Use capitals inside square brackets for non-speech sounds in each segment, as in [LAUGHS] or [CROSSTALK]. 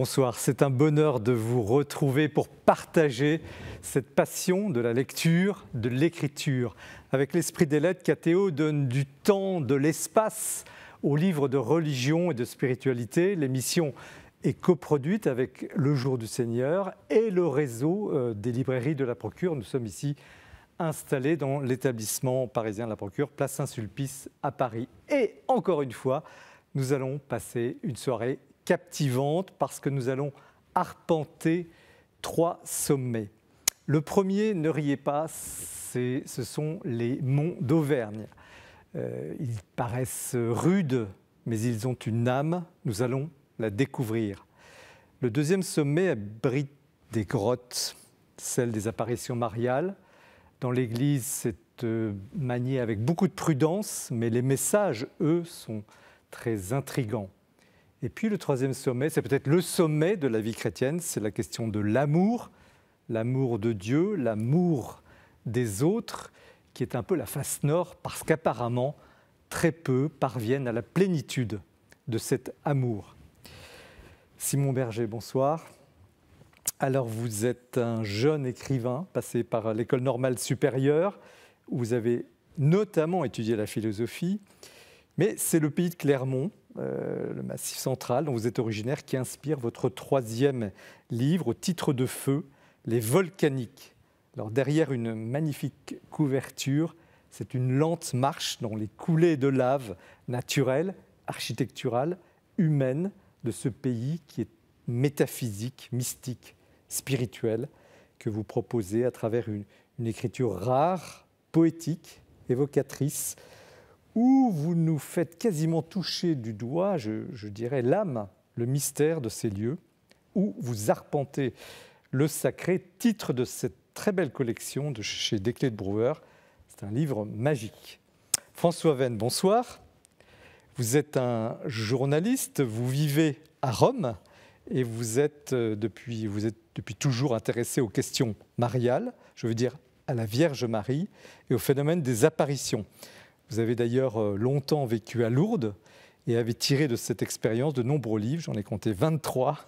Bonsoir, c'est un bonheur de vous retrouver pour partager cette passion de la lecture, de l'écriture. Avec l'esprit des lettres, Cathéo donne du temps, de l'espace aux livres de religion et de spiritualité. L'émission est coproduite avec Le Jour du Seigneur et le réseau euh, des librairies de la Procure. Nous sommes ici installés dans l'établissement parisien de la Procure, place Saint-Sulpice à Paris. Et encore une fois, nous allons passer une soirée captivante parce que nous allons arpenter trois sommets. Le premier, ne riez pas, ce sont les monts d'Auvergne. Euh, ils paraissent rudes, mais ils ont une âme, nous allons la découvrir. Le deuxième sommet abrite des grottes, celles des apparitions mariales. Dans l'Église, c'est euh, manié avec beaucoup de prudence, mais les messages, eux, sont très intrigants. Et puis le troisième sommet, c'est peut-être le sommet de la vie chrétienne, c'est la question de l'amour, l'amour de Dieu, l'amour des autres, qui est un peu la face nord, parce qu'apparemment, très peu parviennent à la plénitude de cet amour. Simon Berger, bonsoir. Alors vous êtes un jeune écrivain passé par l'école normale supérieure, où vous avez notamment étudié la philosophie, mais c'est le pays de Clermont euh, le Massif central, dont vous êtes originaire, qui inspire votre troisième livre au titre de feu, Les volcaniques. Alors derrière une magnifique couverture, c'est une lente marche dans les coulées de lave naturelle, architecturale, humaine, de ce pays qui est métaphysique, mystique, spirituel, que vous proposez à travers une écriture rare, poétique, évocatrice, où vous nous faites quasiment toucher du doigt, je, dirais, l'âme, le mystère de ces lieux, où vous arpentez le sacré, titre de cette très belle collection de chez Desclés de Brouwer. C'est un livre magique. François Venn, bonsoir. Vous êtes un journaliste, vous vivez à Rome et vous êtes euh, depuis toujours intéressé aux questions mariales, je veux dire à la Vierge Marie et au phénomène des apparitions. Vous avez d'ailleurs euh, longtemps vécu à Lourdes et avez tiré de cette expérience de nombreux livres, j'en ai compté 23,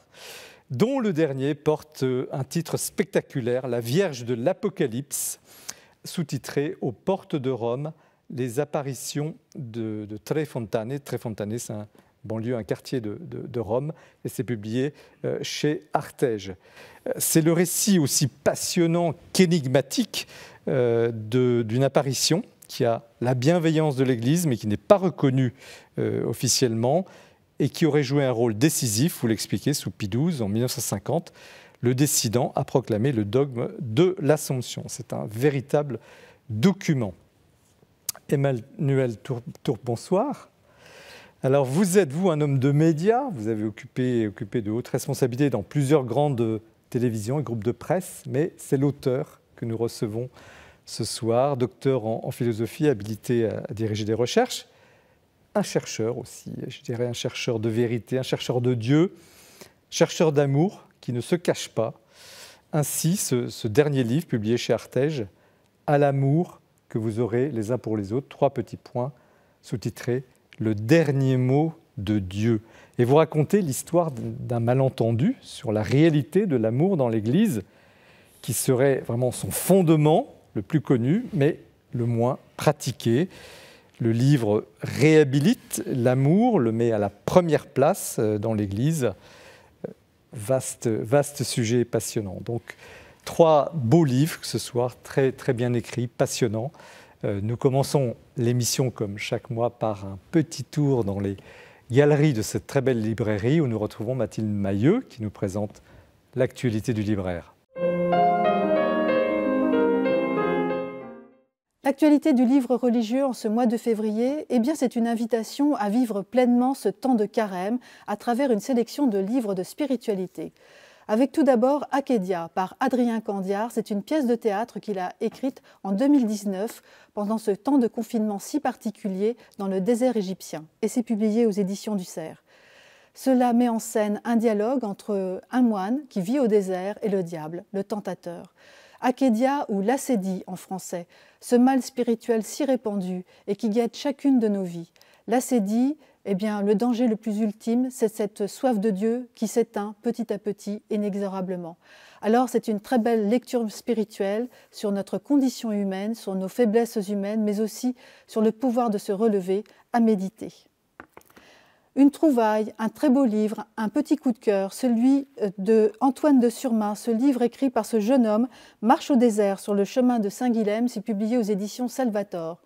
dont le dernier porte euh, un titre spectaculaire, La Vierge de l'Apocalypse, sous-titré Aux portes de Rome, les apparitions de, de Trefontane. Trefontane, c'est un banlieue, un quartier de, Rome, et c'est publié euh, chez Artege. C'est le récit aussi passionnant qu'énigmatique d'une apparition qui a la bienveillance de l'Église, mais qui n'est pas reconnu euh, officiellement, et qui aurait joué un rôle décisif, vous l'expliquez, sous Pie XII en 1950, le décidant a proclamé le dogme de l'Assomption. C'est un véritable document. Emmanuel Tourbonsoir, Alors vous êtes, vous, un homme de médias, vous avez occupé, occupé de hautes responsabilités dans plusieurs grandes euh, télévisions et groupes de presse, mais c'est l'auteur que nous recevons ce soir, docteur en, philosophie, habilité à, diriger des recherches, un chercheur aussi, je dirais un chercheur de vérité, un chercheur de Dieu, chercheur d'amour qui ne se cache pas. Ainsi, ce, dernier livre publié chez Artege, À l'amour que vous aurez les uns pour les autres, trois petits points, sous-titré Le dernier mot de Dieu. Et vous racontez l'histoire d'un malentendu sur la réalité de l'amour dans l'Église, qui serait vraiment son fondement, le plus connu, mais le moins pratiqué. Le livre réhabilite l'amour, le met à la première place euh, dans l'Église. Vaste, vaste sujet passionnant. Donc, trois beaux livres ce soir, très, très bien écrits, passionnants. Euh, nous commençons l'émission, comme chaque mois, par un petit tour dans les galeries de cette très belle librairie où nous retrouvons Mathilde Mailleux qui nous présente l'actualité du libraire. L'actualité du livre religieux en ce mois de février, eh bien c'est une invitation à vivre pleinement ce temps de carême à travers une sélection de livres de spiritualité. Avec tout d'abord Akedia par Adrien Candiard, c'est une pièce de théâtre qu'il a écrite en 2019 pendant ce temps de confinement si particulier dans le désert égyptien et c'est publié aux éditions du Cerf. Cela met en scène un dialogue entre un moine qui vit au désert et le diable, le tentateur. Akedia ou l'acédie en français, ce mal spirituel si répandu et qui guette chacune de nos vies. L'acédie, eh bien, le danger le plus ultime, c'est cette soif de Dieu qui s'éteint petit à petit, inexorablement. Alors, c'est une très belle lecture spirituelle sur notre condition humaine, sur nos faiblesses humaines, mais aussi sur le pouvoir de se relever à méditer une trouvaille, un très beau livre, un petit coup de cœur, celui euh, de Antoine de Surmain. Ce livre écrit par ce jeune homme, Marche au désert sur le chemin de Saint-Guilhem, c'est publié aux éditions Salvator.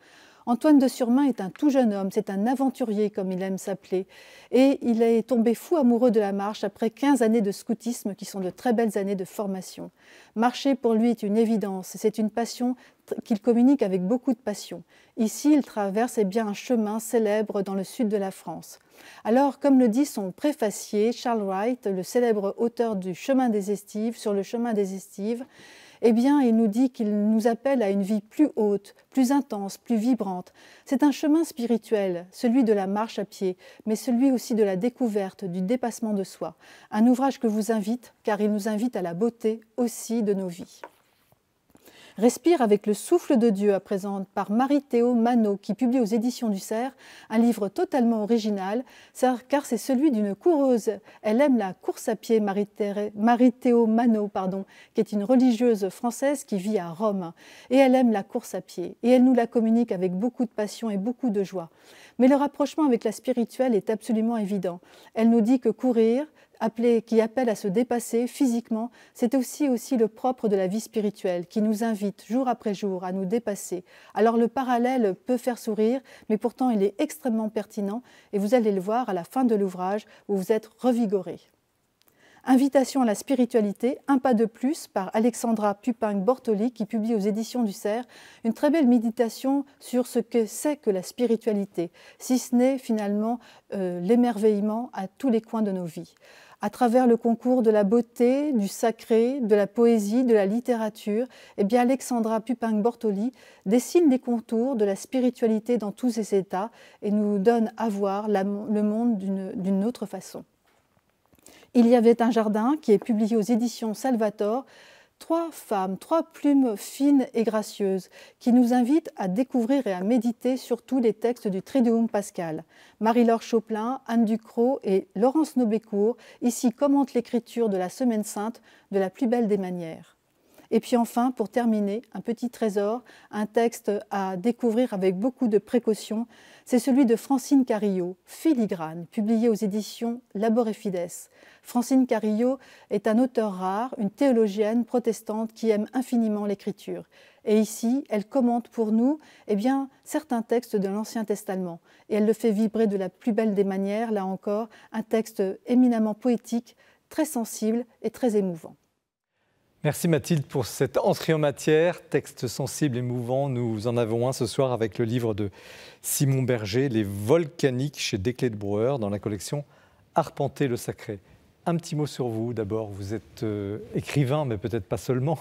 Antoine de Surmain est un tout jeune homme, c'est un aventurier comme il aime s'appeler, et il est tombé fou amoureux de la marche après 15 années de scoutisme qui sont de très belles années de formation. Marcher pour lui est une évidence, c'est une passion qu'il communique avec beaucoup de passion. Ici, il traverse eh bien, un chemin célèbre dans le sud de la France. Alors, comme le dit son préfacier, Charles Wright, le célèbre auteur du Chemin des Estives, sur le chemin des Estives, eh bien, il nous dit qu'il nous appelle à une vie plus haute, plus intense, plus vibrante. C'est un chemin spirituel, celui de la marche à pied, mais celui aussi de la découverte, du dépassement de soi. Un ouvrage que vous invite, car il nous invite à la beauté aussi de nos vies. Respire avec le souffle de Dieu à présent par Marie-Théo Manot qui publie aux éditions du Cerf un livre totalement original car c'est celui d'une coureuse. Elle aime la course à pied, Marie-Théo Manot, pardon, qui est une religieuse française qui vit à Rome. Et elle aime la course à pied et elle nous la communique avec beaucoup de passion et beaucoup de joie. Mais le rapprochement avec la spirituelle est absolument évident. Elle nous dit que courir, qui appelle à se dépasser physiquement, c'est aussi, aussi le propre de la vie spirituelle, qui nous invite jour après jour à nous dépasser. Alors le parallèle peut faire sourire, mais pourtant il est extrêmement pertinent, et vous allez le voir à la fin de l'ouvrage, où vous êtes revigoré. Invitation à la spiritualité, un pas de plus par Alexandra Pupin-Bortoli qui publie aux éditions du Cerf une très belle méditation sur ce que c'est que la spiritualité, si ce n'est finalement euh, l'émerveillement à tous les coins de nos vies à travers le concours de la beauté, du sacré, de la poésie, de la littérature, eh bien Alexandra Pupin-Bortoli dessine des contours de la spiritualité dans tous ses états et nous donne à voir le monde d'une autre façon. Il y avait un jardin qui est publié aux éditions Salvator, trois femmes, trois plumes fines et gracieuses qui nous invitent à découvrir et à méditer sur tous les textes du Triduum Pascal. Marie-Laure Chopin, Anne Ducrot et Laurence Nobécourt ici commentent l'écriture de la Semaine Sainte de la plus belle des manières. Et puis enfin, pour terminer, un petit trésor, un texte à découvrir avec beaucoup de précaution c'est celui de Francine Carillo, Filigrane, publié aux éditions Labor et Fides. Francine Carillo est un auteur rare, une théologienne protestante qui aime infiniment l'écriture. Et ici, elle commente pour nous eh bien, certains textes de l'Ancien Testament. Et elle le fait vibrer de la plus belle des manières, là encore, un texte éminemment poétique, très sensible et très émouvant. Merci Mathilde pour cette entrée en matière, texte sensible et mouvant. Nous en avons un ce soir avec le livre de Simon Berger, Les Volcaniques chez Desclés de Brouwer, dans la collection Arpenter le Sacré. Un petit mot sur vous d'abord. Vous êtes euh, écrivain, mais peut-être pas seulement.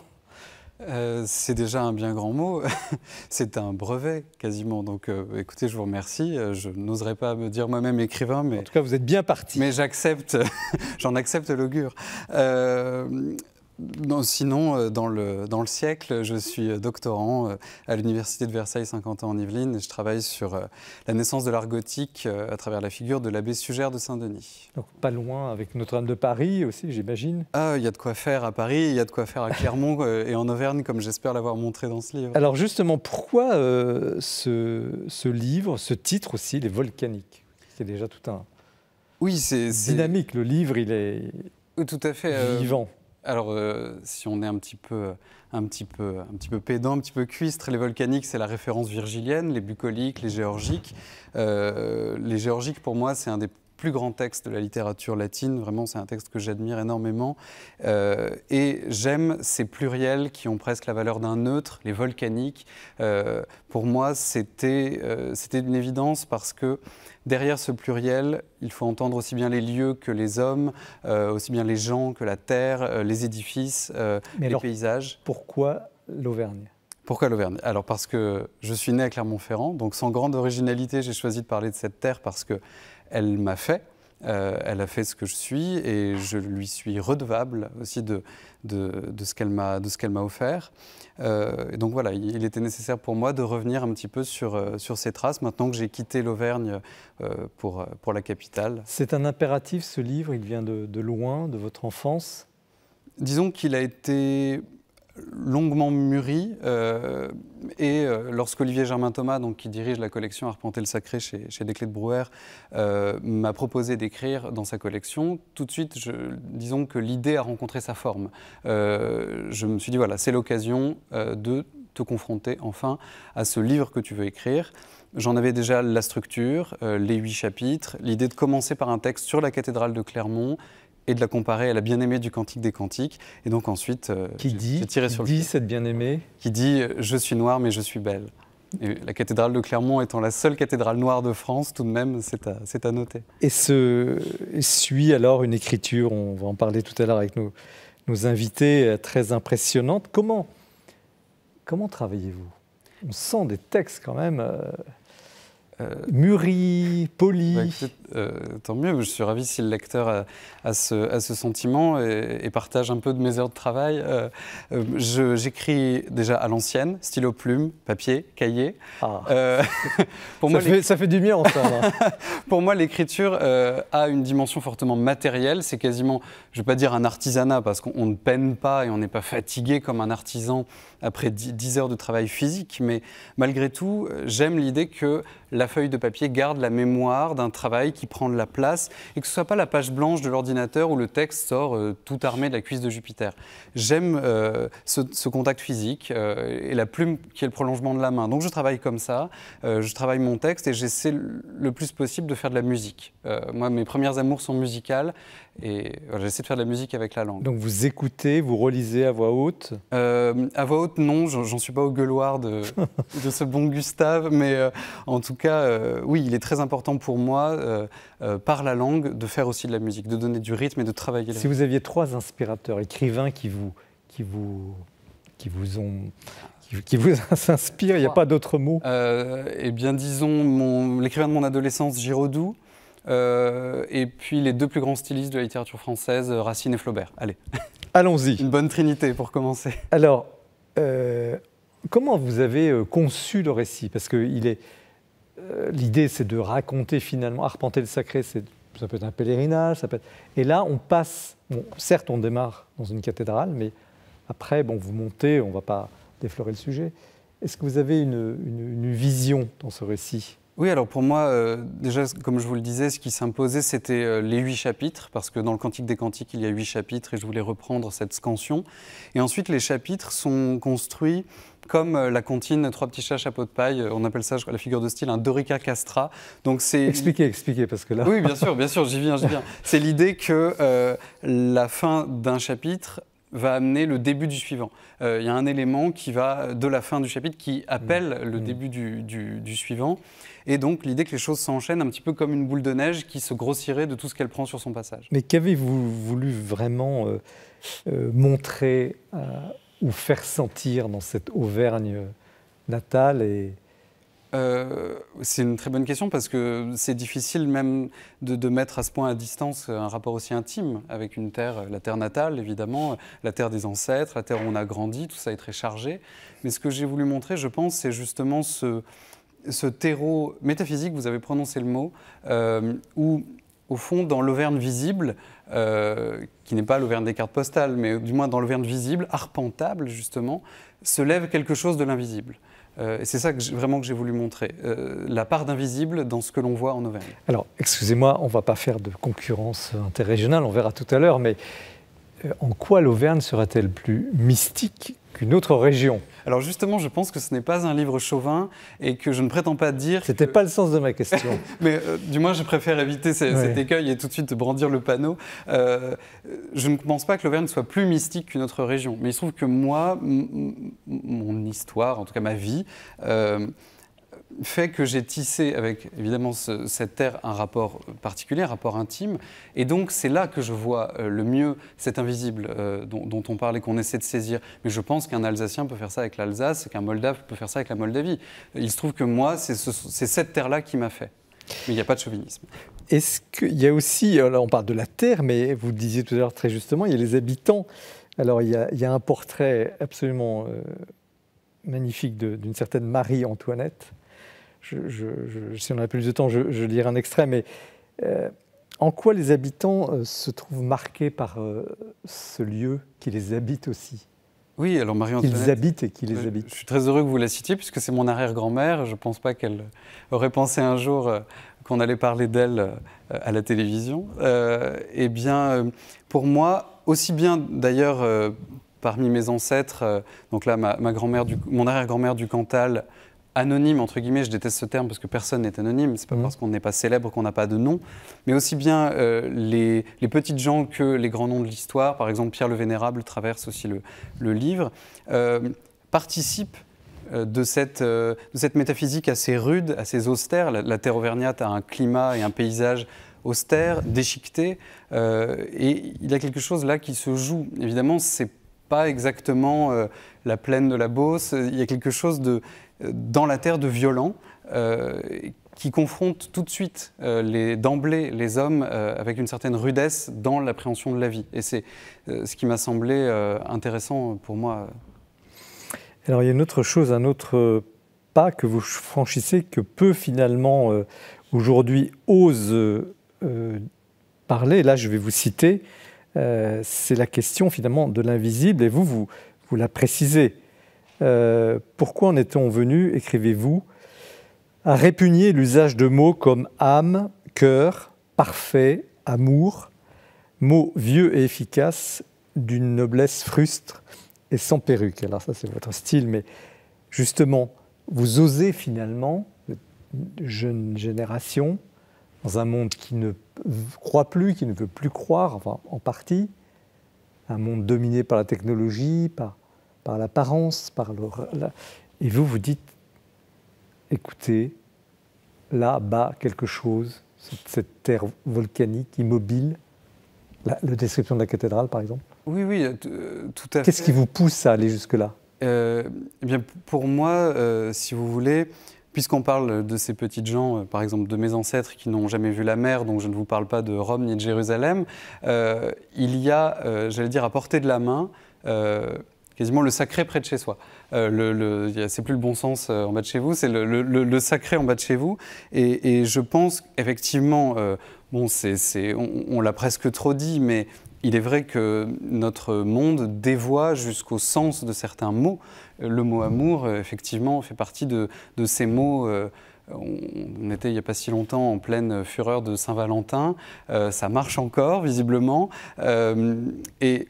Euh, c'est déjà un bien grand mot. [LAUGHS] c'est un brevet quasiment. Donc euh, écoutez, je vous remercie. Je n'oserais pas me dire moi-même écrivain, mais. En tout cas, vous êtes bien parti. Mais j'accepte, [LAUGHS] j'en accepte l'augure sinon, euh, dans le, siècle, je suis euh, doctorant euh, à l'Université de Versailles 50 ans en Yvelines et je travaille sur la naissance de l'art gothique à travers la figure de l'abbé Sugère de Saint-Denis. Donc pas loin avec Notre-Dame de Paris aussi, j'imagine Ah, il y a de quoi faire à Paris, il y a de quoi faire à [LAUGHS] Clermont et en Auvergne, comme j'espère l'avoir montré dans ce livre. Alors justement, pourquoi ce, livre, ce titre aussi, Les Volcaniques C'est déjà tout un... Oui, c'est... Dynamique, le livre, il est... tout à fait. Vivant. Alors, euh, si on est un petit peu, euh, un peu, un petit peu pédant, un petit peu cuistre, les volcaniques, c'est la référence virgilienne, les bucoliques, les géorgiques. Euh, les géorgiques, pour moi, c'est un des plus grand texte de la littérature latine. Vraiment, c'est un texte que j'admire énormément. Euh, et j'aime ces pluriels qui ont presque la valeur d'un neutre, les volcaniques. Euh, pour moi, c'était euh, une évidence parce que derrière ce pluriel, il faut entendre aussi bien les lieux que les hommes, aussi bien les gens que la terre, les édifices, Mais les paysages. Pourquoi l'Auvergne pourquoi l'Auvergne Alors parce que je suis né à Clermont-Ferrand, donc sans grande originalité, j'ai choisi de parler de cette terre parce que elle m'a fait. Euh, elle a fait ce que je suis et je lui suis redevable aussi de, de, de ce qu'elle m'a offert. Euh, et donc voilà, il, était nécessaire pour moi de revenir un petit peu sur, euh, sur ces traces maintenant que j'ai quitté l'Auvergne pour, pour la capitale. C'est un impératif ce livre, il vient de, de loin, de votre enfance Disons qu'il a été longuement mûri. Euh, et euh, lorsqu'Olivier Germain-Thomas, qui dirige la collection Arpenter le Sacré chez, chez Desclés de Brouwer, euh, m'a proposé d'écrire dans sa collection, tout de suite, je, disons que l'idée a rencontré sa forme. je me suis dit, voilà, c'est l'occasion de te confronter enfin à ce livre que tu veux écrire. J'en avais déjà la structure, les huit chapitres, l'idée de commencer par un texte sur la cathédrale de Clermont et de la comparer à la bien-aimée du Cantique des Cantiques. Et donc ensuite, euh, qui dit, qui sur dit cette bien-aimée Qui dit euh, ⁇ Je suis noire mais je suis belle ⁇ La cathédrale de Clermont étant la seule cathédrale noire de France, tout de même, c'est à, noter. Et ce suit alors une écriture, on va en parler tout à l'heure avec nos, invités, euh, très impressionnante. Comment, comment travaillez-vous On sent des textes quand même. mûris, polis. Bah, euh, tant mieux. Je suis ravi si le lecteur a, ce, sentiment et, partage un peu de mes heures de travail. Euh, euh, j'écris déjà à l'ancienne, stylo plume, papier, cahier. Ah. [LAUGHS] pour ça, moi, fait, ça fait du bien, [LAUGHS] pour moi, l'écriture a une dimension fortement matérielle. C'est quasiment, je ne vais pas dire un artisanat, parce qu'on ne peine pas et on n'est pas fatigué comme un artisan après 10 heures de travail physique, mais malgré tout, j'aime l'idée que la feuille de papier garde la mémoire d'un travail qui qui prend de la place et que ce ne soit pas la page blanche de l'ordinateur où le texte sort euh, tout armé de la cuisse de Jupiter. J'aime euh, ce, ce, contact physique euh, et la plume qui est le prolongement de la main. Donc je travaille comme ça, je travaille mon texte et j'essaie le plus possible de faire de la musique. moi, mes premières amours sont musicales et j'essaie de faire de la musique avec la langue. Donc vous écoutez, vous relisez à voix haute euh, À voix haute, non, j'en suis pas au gueuloir de, [LAUGHS] ce bon Gustave, mais euh, en tout cas, euh, oui, il est très important pour moi, par la langue, de faire aussi de la musique, de donner du rythme et de travailler. La si vous aviez trois inspirateurs, écrivains qui vous, qui vous, qui vous ont qui vous [LAUGHS] inspire, il n'y a pas d'autre mot Eh bien, disons, l'écrivain de mon adolescence, Giraudoux, euh, et puis les deux plus grands stylistes de la littérature française, euh, Racine et Flaubert. Allez. [LAUGHS] Allons-y. Une bonne trinité pour commencer. Alors, euh, comment vous avez conçu le récit Parce que l'idée, c'est de raconter finalement, arpenter le sacré, c'est, ça peut être un pèlerinage, ça peut être... Et là, on passe, bon, certes, on démarre dans une cathédrale, mais après, bon, vous montez, on ne va pas déflorer le sujet. Est-ce que vous avez une vision dans ce récit oui, alors pour moi, euh, déjà, comme je vous le disais, ce qui s'imposait, c'était euh, les huit chapitres, parce que dans le Cantique des Cantiques, il y a huit chapitres, et je voulais reprendre cette scansion. Et ensuite, les chapitres sont construits comme euh, la comptine Trois petits chats, chapeau de paille, on appelle ça, je la figure de style, un Dorica Castra. Donc c'est... Expliquez, expliquez, parce que là... Oui, bien sûr, bien sûr, j'y viens, j'y viens. [LAUGHS] C'est l'idée que la fin d'un chapitre va amener le début du suivant. Il y a un élément qui va de la fin du chapitre qui appelle mmh. le mmh. début du suivant. Et donc l'idée que les choses s'enchaînent un petit peu comme une boule de neige qui se grossirait de tout ce qu'elle prend sur son passage. Mais qu'avez-vous voulu vraiment euh, euh, montrer euh, ou faire sentir dans cette Auvergne natale et, c'est une très bonne question parce que c'est difficile même de, de, mettre à ce point à distance un rapport aussi intime avec une terre, la terre natale évidemment, la terre des ancêtres, la terre où on a grandi, tout ça est très chargé. Mais ce que j'ai voulu montrer, je pense, c'est justement ce, ce terreau métaphysique, vous avez prononcé le mot, euh, où, au fond, dans l'Auvergne visible, euh, qui n'est pas l'Auvergne des cartes postales, mais du moins dans l'Auvergne visible, arpentable justement, se lève quelque chose de l'invisible. Euh, et c'est ça que vraiment que j'ai voulu montrer, la part d'invisible dans ce que l'on voit en Auvergne. Alors, excusez-moi, on ne va pas faire de concurrence interrégionale, on verra tout à l'heure, mais en quoi l'Auvergne serait elle plus mystique qu'une autre région. Alors justement, je pense que ce n'est pas un livre chauvin et que je ne prétends pas dire. C'était pas le sens de ma question. [LAUGHS] Mais euh, du moins, je préfère éviter cet écueil et tout de suite brandir le panneau. Euh, je ne pense pas que l'Auvergne soit plus mystique qu'une autre région. Mais il se trouve que moi, mon histoire, en tout cas ma vie. Euh, fait que j'ai tissé avec évidemment cette terre un rapport particulier, un rapport intime. Et donc c'est là que je vois euh, le mieux cet invisible euh, dont, on parle et qu'on essaie de saisir. Mais je pense qu'un Alsacien peut faire ça avec l'Alsace, qu'un Moldave peut faire ça avec la Moldavie. Il se trouve que moi, c'est cette terre-là qui m'a fait. Mais il n'y a pas de chauvinisme. Est-ce qu'il y a aussi, là on parle de la terre, mais vous le disiez tout à l'heure très justement, il y a les habitants. Alors il y a, un portrait absolument... Euh, magnifique d'une certaine Marie-Antoinette, je, si on a plus de temps, je, je lirai un extrait, mais euh, en quoi les habitants euh, se trouvent marqués par euh, ce lieu qui les habite aussi Oui, alors Marie-Antoinette. Qu'ils habitent et qui les habitent. Je suis très heureux que vous la citiez, puisque c'est mon arrière-grand-mère. Je ne pense pas qu'elle aurait pensé un jour qu'on allait parler d'elle à la télévision. eh bien, pour moi, aussi bien d'ailleurs parmi mes ancêtres, donc là, ma, ma grand-mère, mon arrière-grand-mère du Cantal, anonyme, entre guillemets, je déteste ce terme parce que personne n'est anonyme, c'est pas mhm. parce qu'on n'est pas célèbre qu'on n'a pas de nom, mais aussi bien euh, les, petites gens que les grands noms de l'histoire, par exemple Pierre le Vénérable traverse aussi le, livre, euh, participent euh, euh, de cette, métaphysique assez rude, assez austère. La, terre auvergnate a un climat et un paysage austère, déchiqueté, et il y a quelque chose là qui se joue. Évidemment, c'est pas exactement la plaine de la Beauce, il y a quelque chose de, dans la terre de violents euh, qui confrontent tout de suite, euh, d'emblée, les hommes euh, avec une certaine rudesse dans l'appréhension de la vie. Et c'est ce qui m'a semblé intéressant pour moi. Alors il y a une autre chose, un autre pas que vous franchissez, que peu finalement aujourd'hui ose parler. Là, je vais vous citer, c'est la question finalement de l'invisible, et vous, vous la précisez. Euh, pourquoi en est-on venu, écrivez-vous, à répugner l'usage de mots comme âme, cœur, parfait, amour, mots vieux et efficaces d'une noblesse frustre et sans perruque. Alors ça c'est votre style, mais justement, vous osez finalement, jeune génération, dans un monde qui ne croit plus, qui ne veut plus croire, en partie, un monde dominé par la technologie, par par l'apparence, par le... Et vous, vous dites, écoutez, là bas quelque chose, cette, terre volcanique, immobile, la, description de la cathédrale par exemple Oui, oui, euh, euh, tout à fait. Qu'est-ce qui vous pousse à aller jusque-là euh, eh bien, pour moi, si vous voulez, Puisqu'on parle de ces petites gens, par exemple de mes ancêtres qui n'ont jamais vu la mer, donc je ne vous parle pas de Rome ni de Jérusalem, il y a, j'allais dire, à portée de la main, quasiment le sacré près de chez soi. Euh, le, c'est plus le bon sens euh, en bas de chez vous, c'est le, sacré en bas de chez vous. Et, je pense effectivement, euh, bon, on, l'a presque trop dit, mais il est vrai que notre monde dévoie jusqu'au sens de certains mots. Euh, le mot amour, effectivement, fait partie de, de ces mots. On était il n'y a pas si longtemps en pleine fureur de Saint-Valentin. ça marche encore, visiblement. et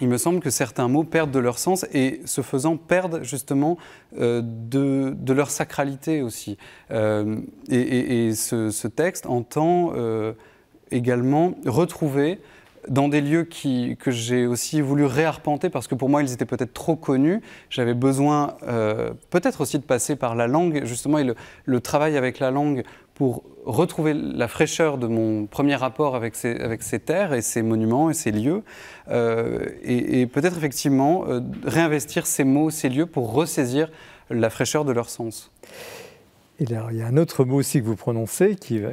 il me semble que certains mots perdent de leur sens et, se faisant, perdent justement euh, de, leur sacralité aussi. Euh, et, ce, texte entend euh, également retrouver dans des lieux qui, que j'ai aussi voulu réarpenter parce que pour moi ils étaient peut-être trop connus. J'avais besoin peut-être aussi de passer par la langue, justement, et le, le travail avec la langue pour retrouver la fraîcheur de mon premier rapport avec ces, avec ces terres et ces monuments et ces lieux, euh, et, peut-être effectivement euh, réinvestir ces mots, ces lieux pour ressaisir la fraîcheur de leur sens. Et il y a un autre mot aussi que vous prononcez qui va,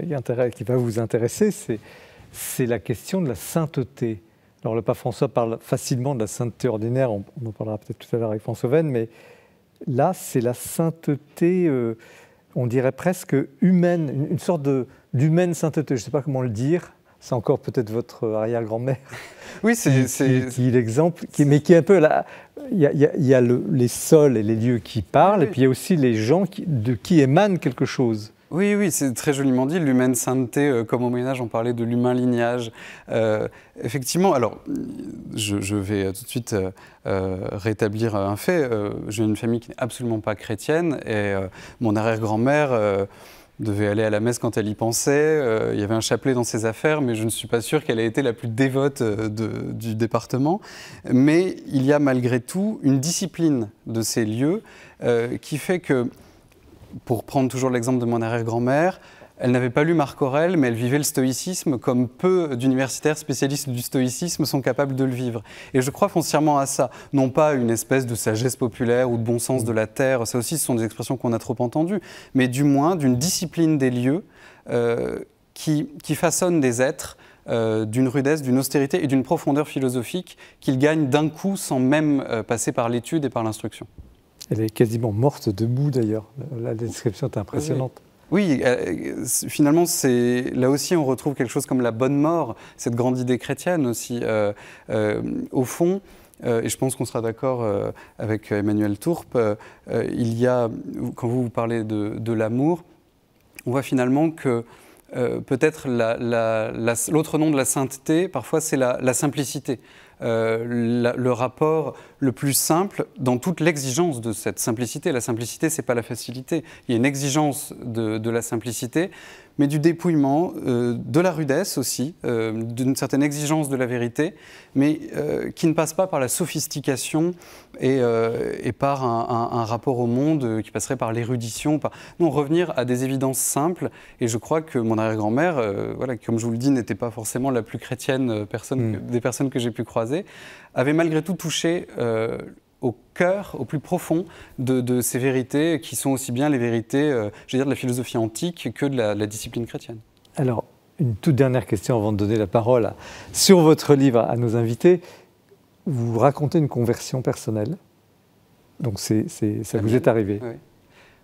qui va vous intéresser, c'est la question de la sainteté. Alors le pape François parle facilement de la sainteté ordinaire, on, en parlera peut-être tout à l'heure avec François Venn, mais là c'est la sainteté... Euh, on dirait presque humaine, une sorte d'humaine sainteté, je ne sais pas comment le dire, c'est encore peut-être votre arrière-grand-mère. [LAUGHS] Oui, c'est qui, qui l'exemple, mais qui est un peu là. Il y a, les sols et les lieux qui parlent, et puis il y a aussi les gens de qui émane quelque chose. Oui, oui, c'est très joliment dit, l'humaine sainteté, euh, comme au Moyen-Âge on parlait de l'humain lignage. Euh, effectivement, alors, je, vais euh, tout de suite rétablir un fait. J'ai une famille qui n'est absolument pas chrétienne et mon arrière-grand-mère devait aller à la messe quand elle y pensait. il y avait un chapelet dans ses affaires, mais je ne suis pas sûr qu'elle ait été la plus dévote du département. Mais il y a malgré tout une discipline de ces lieux qui fait que pour prendre toujours l'exemple de mon arrière-grand-mère, elle n'avait pas lu Marc Aurèle, mais elle vivait le stoïcisme comme peu d'universitaires spécialistes du stoïcisme sont capables de le vivre. Et je crois foncièrement à ça, non pas une espèce de sagesse populaire ou de bon sens de la terre, ça aussi ce sont des expressions qu'on a trop entendues, mais du moins d'une discipline des lieux euh, qui, façonne des êtres euh, d'une rudesse, d'une austérité et d'une profondeur philosophique qu'ils gagnent d'un coup sans même euh, passer par l'étude et par l'instruction. Elle est quasiment morte debout d'ailleurs. La description est impressionnante. Oui, euh, finalement, c'est là aussi on retrouve quelque chose comme la bonne mort, cette grande idée chrétienne aussi. Euh, euh, au fond, et je pense qu'on sera d'accord avec Emmanuel Tourpe, il y a, quand vous, vous parlez de, l'amour, on voit finalement que peut-être l'autre nom de la sainteté, parfois, c'est la, simplicité. Euh, le rapport le plus simple dans toute l'exigence de cette simplicité. La simplicité, c'est pas la facilité. Il y a une exigence de la simplicité mais du dépouillement, euh, de la rudesse aussi, euh, d'une certaine exigence de la vérité, mais euh, qui ne passe pas par la sophistication et, par un, rapport au monde qui passerait par l'érudition. Non, revenir à des évidences simples. Et je crois que mon arrière-grand-mère, voilà, comme je vous le dis, n'était pas forcément la plus chrétienne personne hmm. des personnes que j'ai pu croiser, avait malgré tout touché au cœur, au plus profond de, ces vérités qui sont aussi bien les vérités, euh, je veux dire, de la philosophie antique que de la, discipline chrétienne. Alors, une toute dernière question avant de donner la parole sur votre livre à nos invités. Vous racontez une conversion personnelle. Donc, ça vous est arrivé.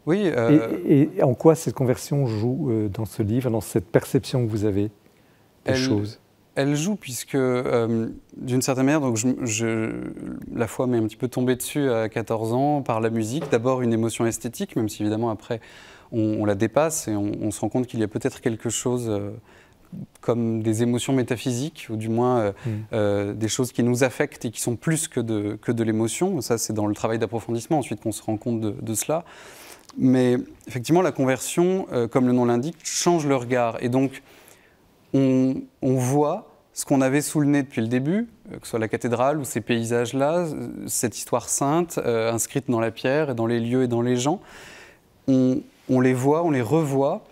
Oui. Euh, et, en quoi cette conversion joue euh, dans ce livre, dans cette perception que vous avez des choses elle joue puisque euh, d'une certaine manière, donc la foi m'est un petit peu tombée dessus à 14 ans par la musique. D'abord une émotion esthétique, même si évidemment après on, la dépasse et on, se rend compte qu'il y a peut-être quelque chose euh, comme des émotions métaphysiques ou du moins euh, mm. des choses qui nous affectent et qui sont plus que de, l'émotion. Ça c'est dans le travail d'approfondissement ensuite qu'on se rend compte de, de, cela. Mais effectivement la conversion, comme le nom l'indique, change le regard et donc on, voit ce qu'on avait sous le nez depuis le début, euh, que ce soit la cathédrale ou ces paysages-là, euh, cette histoire sainte euh, inscrite dans la pierre et dans les lieux et dans les gens, on les voit, on les revoit,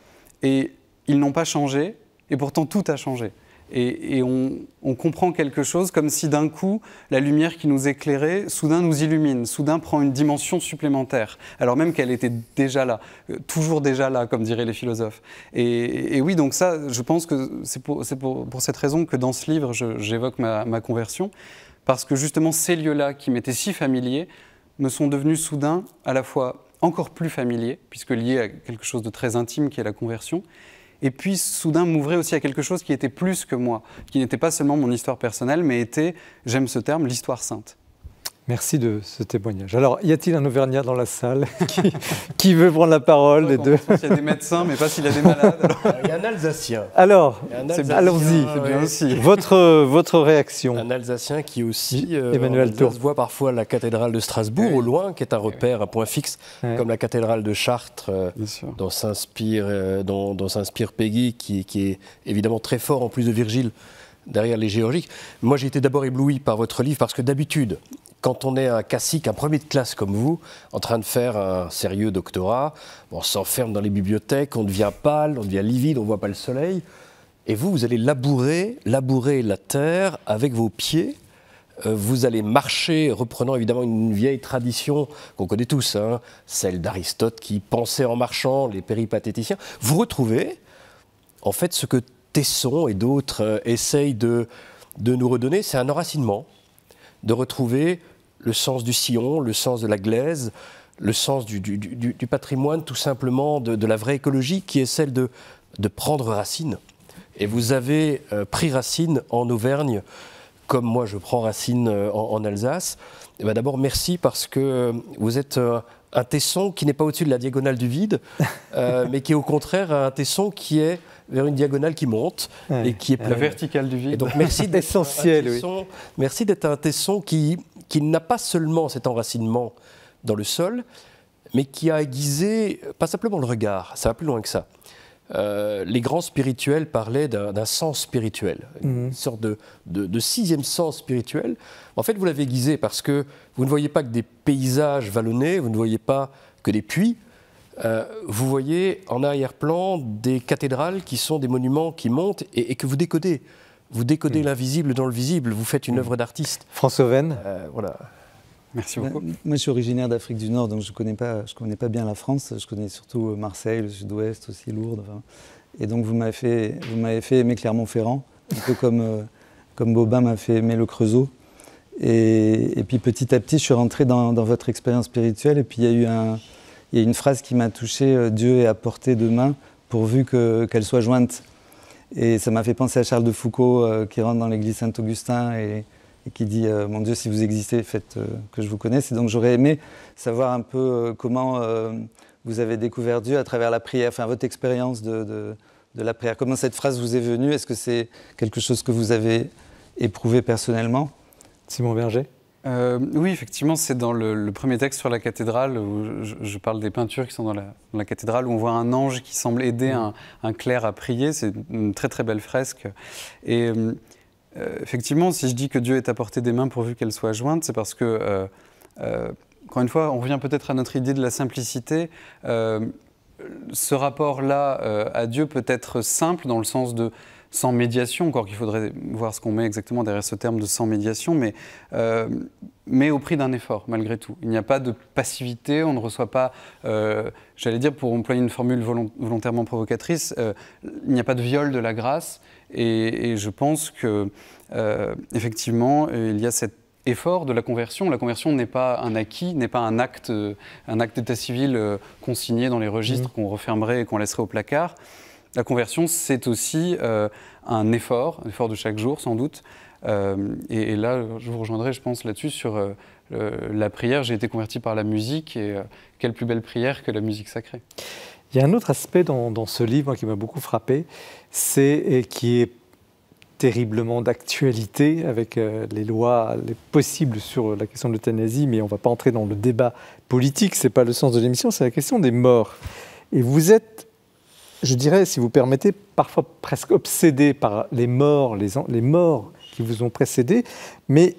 et ils n'ont pas changé, et pourtant tout a changé et, on, comprend quelque chose comme si d'un coup, la lumière qui nous éclairait, soudain nous illumine, soudain prend une dimension supplémentaire, alors même qu'elle était déjà là, euh, toujours déjà là, comme diraient les philosophes. Et, oui, donc ça, je pense que c'est pour, cette raison que dans ce livre, j'évoque ma conversion, parce que justement ces lieux-là qui m'étaient si familiers me sont devenus soudain à la fois encore plus familiers, puisque liés à quelque chose de très intime qui est la conversion, et puis soudain m'ouvrait aussi à quelque chose qui était plus que moi, qui n'était pas seulement mon histoire personnelle, mais était, j'aime ce terme, l'histoire sainte. Merci de ce témoignage. Alors, y a-t-il un Auvergnat dans la salle [LAUGHS] qui, veut prendre la parole les deux Il y a des médecins, mais pas s'il y a des malades. Il y a un Alsacien. Alors, allons-y. Votre, votre réaction Un Alsacien qui aussi on euh, Emmanuel voit parfois la cathédrale de Strasbourg, au loin, qui est un repère, un point fixe, comme la cathédrale de Chartres, euh, dont s'inspire euh, Peggy, qui, qui est évidemment très fort, en plus de Virgile derrière les géorgiques. Moi, j'ai été d'abord ébloui par votre livre parce que d'habitude, quand on est un classique, un premier de classe comme vous, en train de faire un sérieux doctorat, on s'enferme dans les bibliothèques, on devient pâle, on devient livide, on ne voit pas le soleil. Et vous, vous allez labourer, labourer la terre avec vos pieds. Euh, vous allez marcher, reprenant évidemment une vieille tradition qu'on connaît tous, hein, celle d'Aristote qui pensait en marchant, les péripatéticiens. Vous retrouvez, en fait, ce que Tesson et d'autres euh, essayent de nous redonner, c'est un enracinement, de retrouver le sens du sillon, le sens de la glaise, le sens du, patrimoine, tout simplement de, la vraie écologie, qui est celle de, de prendre racine. Et vous avez euh, pris racine en Auvergne, comme moi je prends racine euh, en, en, Alsace. Eh ben, d'abord, merci parce que euh, vous êtes un tesson qui n'est pas au-dessus de la diagonale du vide, [LAUGHS] mais qui est au contraire un tesson qui est vers une diagonale qui monte et qui est La verticale du vide. Et donc merci [LAUGHS] d'être merci d'être un tesson qui qui n'a pas seulement cet enracinement dans le sol, mais qui a aiguisé pas simplement le regard, ça va plus loin que ça. Euh, les grands spirituels parlaient d'un sens spirituel, une mhm. sorte de, sixième sens spirituel. En fait, vous l'avez aiguisé parce que vous ne voyez pas que des paysages vallonnés, vous ne voyez pas que des puits, euh, vous voyez en arrière-plan des cathédrales qui sont des monuments qui montent et que vous décodez. Vous décodez mm. l'invisible dans le visible, vous faites une mm. œuvre d'artiste. François Venn euh, Voilà. Merci beaucoup. moi, je suis originaire d'Afrique du Nord, donc je ne connais, pas, je connais pas bien la France. Je connais surtout euh, Marseille, le sud-ouest, aussi Lourdes. Et donc, vous m'avez fait, vous fait aimer Clermont-Ferrand, un peu comme, euh, comme Bobin m'a fait aimer le Creusot. Et, puis, petit à petit, je suis rentré dans, votre expérience spirituelle. Et puis, il y a eu un, y a une phrase qui m'a touché Dieu est à portée de main, pourvu qu'elle soit jointe. Et ça m'a fait penser à Charles de Foucault euh, qui rentre dans l'église Saint-Augustin et, qui dit euh, Mon Dieu, si vous existez, faites euh, que je vous connaisse. Et donc j'aurais aimé savoir un peu comment vous avez découvert Dieu à travers la prière, enfin votre expérience de, la prière. Comment cette phrase vous est venue Est-ce que c'est quelque chose que vous avez éprouvé personnellement Simon Berger euh, oui, effectivement, c'est dans le, premier texte sur la cathédrale où je, parle des peintures qui sont dans la, cathédrale où on voit un ange qui semble aider mm. un, clerc à prier. C'est une très très belle fresque. Et euh, effectivement, si je dis que Dieu est à portée des mains pourvu qu'elles soient jointes, c'est parce que, euh, euh, encore une fois, on revient peut-être à notre idée de la simplicité ce rapport-là à Dieu peut être simple dans le sens de sans médiation, encore qu'il faudrait voir ce qu'on met exactement derrière ce terme de sans médiation, mais, euh, mais au prix d'un effort, malgré tout. Il n'y a pas de passivité, on ne reçoit pas, euh, j'allais dire, pour employer une formule volontairement provocatrice, euh, il n'y a pas de viol de la grâce, et, je pense que, effectivement, il y a cet effort de la conversion. La conversion n'est pas un acquis, n'est pas un acte, un acte d'état civil consigné dans les registres mmh. qu'on refermerait et qu'on laisserait au placard. La conversion, c'est aussi euh, un effort, un effort de chaque jour sans doute. Euh, et, là, je vous rejoindrai, je pense, là-dessus sur euh, la prière. J'ai été converti par la musique et quelle plus belle prière que la musique sacrée. Il y a un autre aspect dans, ce livre qui m'a beaucoup frappé, c'est qui est terriblement d'actualité avec les lois possibles sur la question de l'euthanasie, mais on ne va pas entrer dans le débat politique, ce n'est pas le sens de l'émission, c'est la question des morts. Et vous êtes je dirais, si vous permettez, parfois presque obsédé par les morts, les, les morts qui vous ont précédé, mais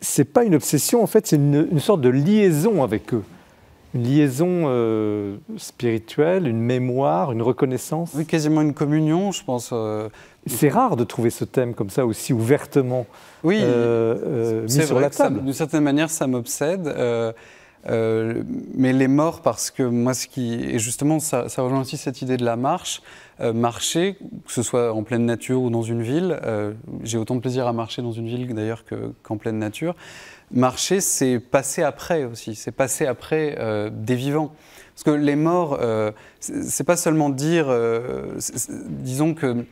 c'est pas une obsession, en fait, c'est une, sorte de liaison avec eux. Une liaison euh, spirituelle, une mémoire, une reconnaissance. Oui, quasiment une communion, je pense. Euh. C'est rare de trouver ce thème comme ça, aussi ouvertement oui, euh, mis sur la table. D'une certaine manière, ça m'obsède. Euh, mais les morts, parce que moi, ce qui. Et justement, ça, rejoint aussi cette idée de la marche. Euh, marcher, que ce soit en pleine nature ou dans une ville, euh, j'ai autant de plaisir à marcher dans une ville d'ailleurs qu'en pleine nature. Marcher, c'est passer après aussi, c'est passer après des vivants. Parce que les morts, c'est pas seulement dire. disons que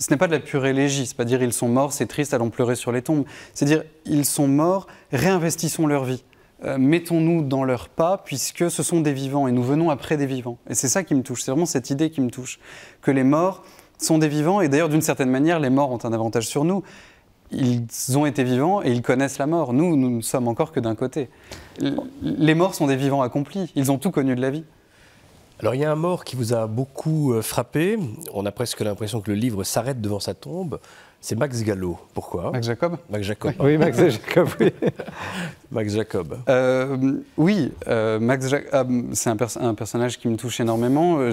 ce n'est pas de la pure élégie, c'est pas dire ils sont morts, c'est triste, allons pleurer sur les tombes. C'est dire ils sont morts, réinvestissons leur vie. Euh, mettons-nous dans leur pas, puisque ce sont des vivants et nous venons après des vivants. Et c'est ça qui me touche, c'est vraiment cette idée qui me touche, que les morts sont des vivants, et d'ailleurs d'une certaine manière, les morts ont un avantage sur nous. Ils ont été vivants et ils connaissent la mort. Nous, nous ne sommes encore que d'un côté. Les morts sont des vivants accomplis, ils ont tout connu de la vie. Alors il y a un mort qui vous a beaucoup euh, frappé, on a presque l'impression que le livre s'arrête devant sa tombe. C'est Max Gallo. Pourquoi Max Jacob Max Jacob. Oui, Max Jacob, oui. [LAUGHS] Max Jacob. Euh, oui, euh, Max Jacob, ah, c'est un, personnage qui me touche énormément. Euh,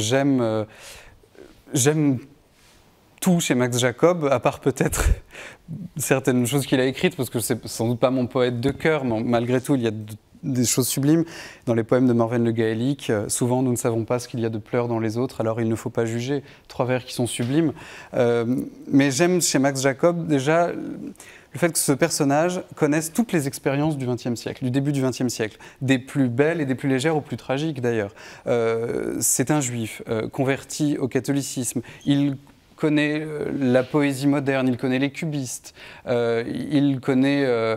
j'aime tout chez Max Jacob, à part peut-être [LAUGHS] certaines choses qu'il a écrites, parce que c'est sans doute pas mon poète de cœur, mais malgré tout, il y a de des choses sublimes. Dans les poèmes de Morven le Gaélique, euh, souvent nous ne savons pas ce qu'il y a de pleurs dans les autres, alors il ne faut pas juger. Trois vers qui sont sublimes. Euh, mais j'aime chez Max Jacob déjà le fait que ce personnage connaisse toutes les expériences du XXe siècle, du début du XXe siècle, des plus belles et des plus légères aux plus tragiques d'ailleurs. Euh, c'est un juif converti au catholicisme. Il connaît euh, la poésie moderne, il connaît les cubistes, euh, il connaît euh,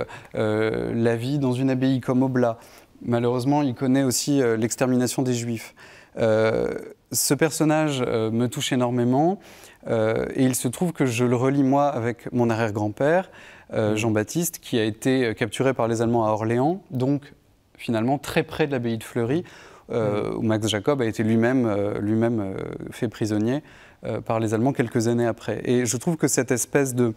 la vie dans une abbaye comme Oblat. Malheureusement, il connaît aussi l'extermination des Juifs. ce personnage me touche énormément et il se trouve que je le relis moi avec mon arrière-grand-père, mmh. Jean-Baptiste, qui a été capturé par les Allemands à Orléans, donc finalement très près de l'abbaye de Fleury, mmh. où Max Jacob a été lui-même lui fait prisonnier euh, par les Allemands quelques années après. Et je trouve que cette espèce de,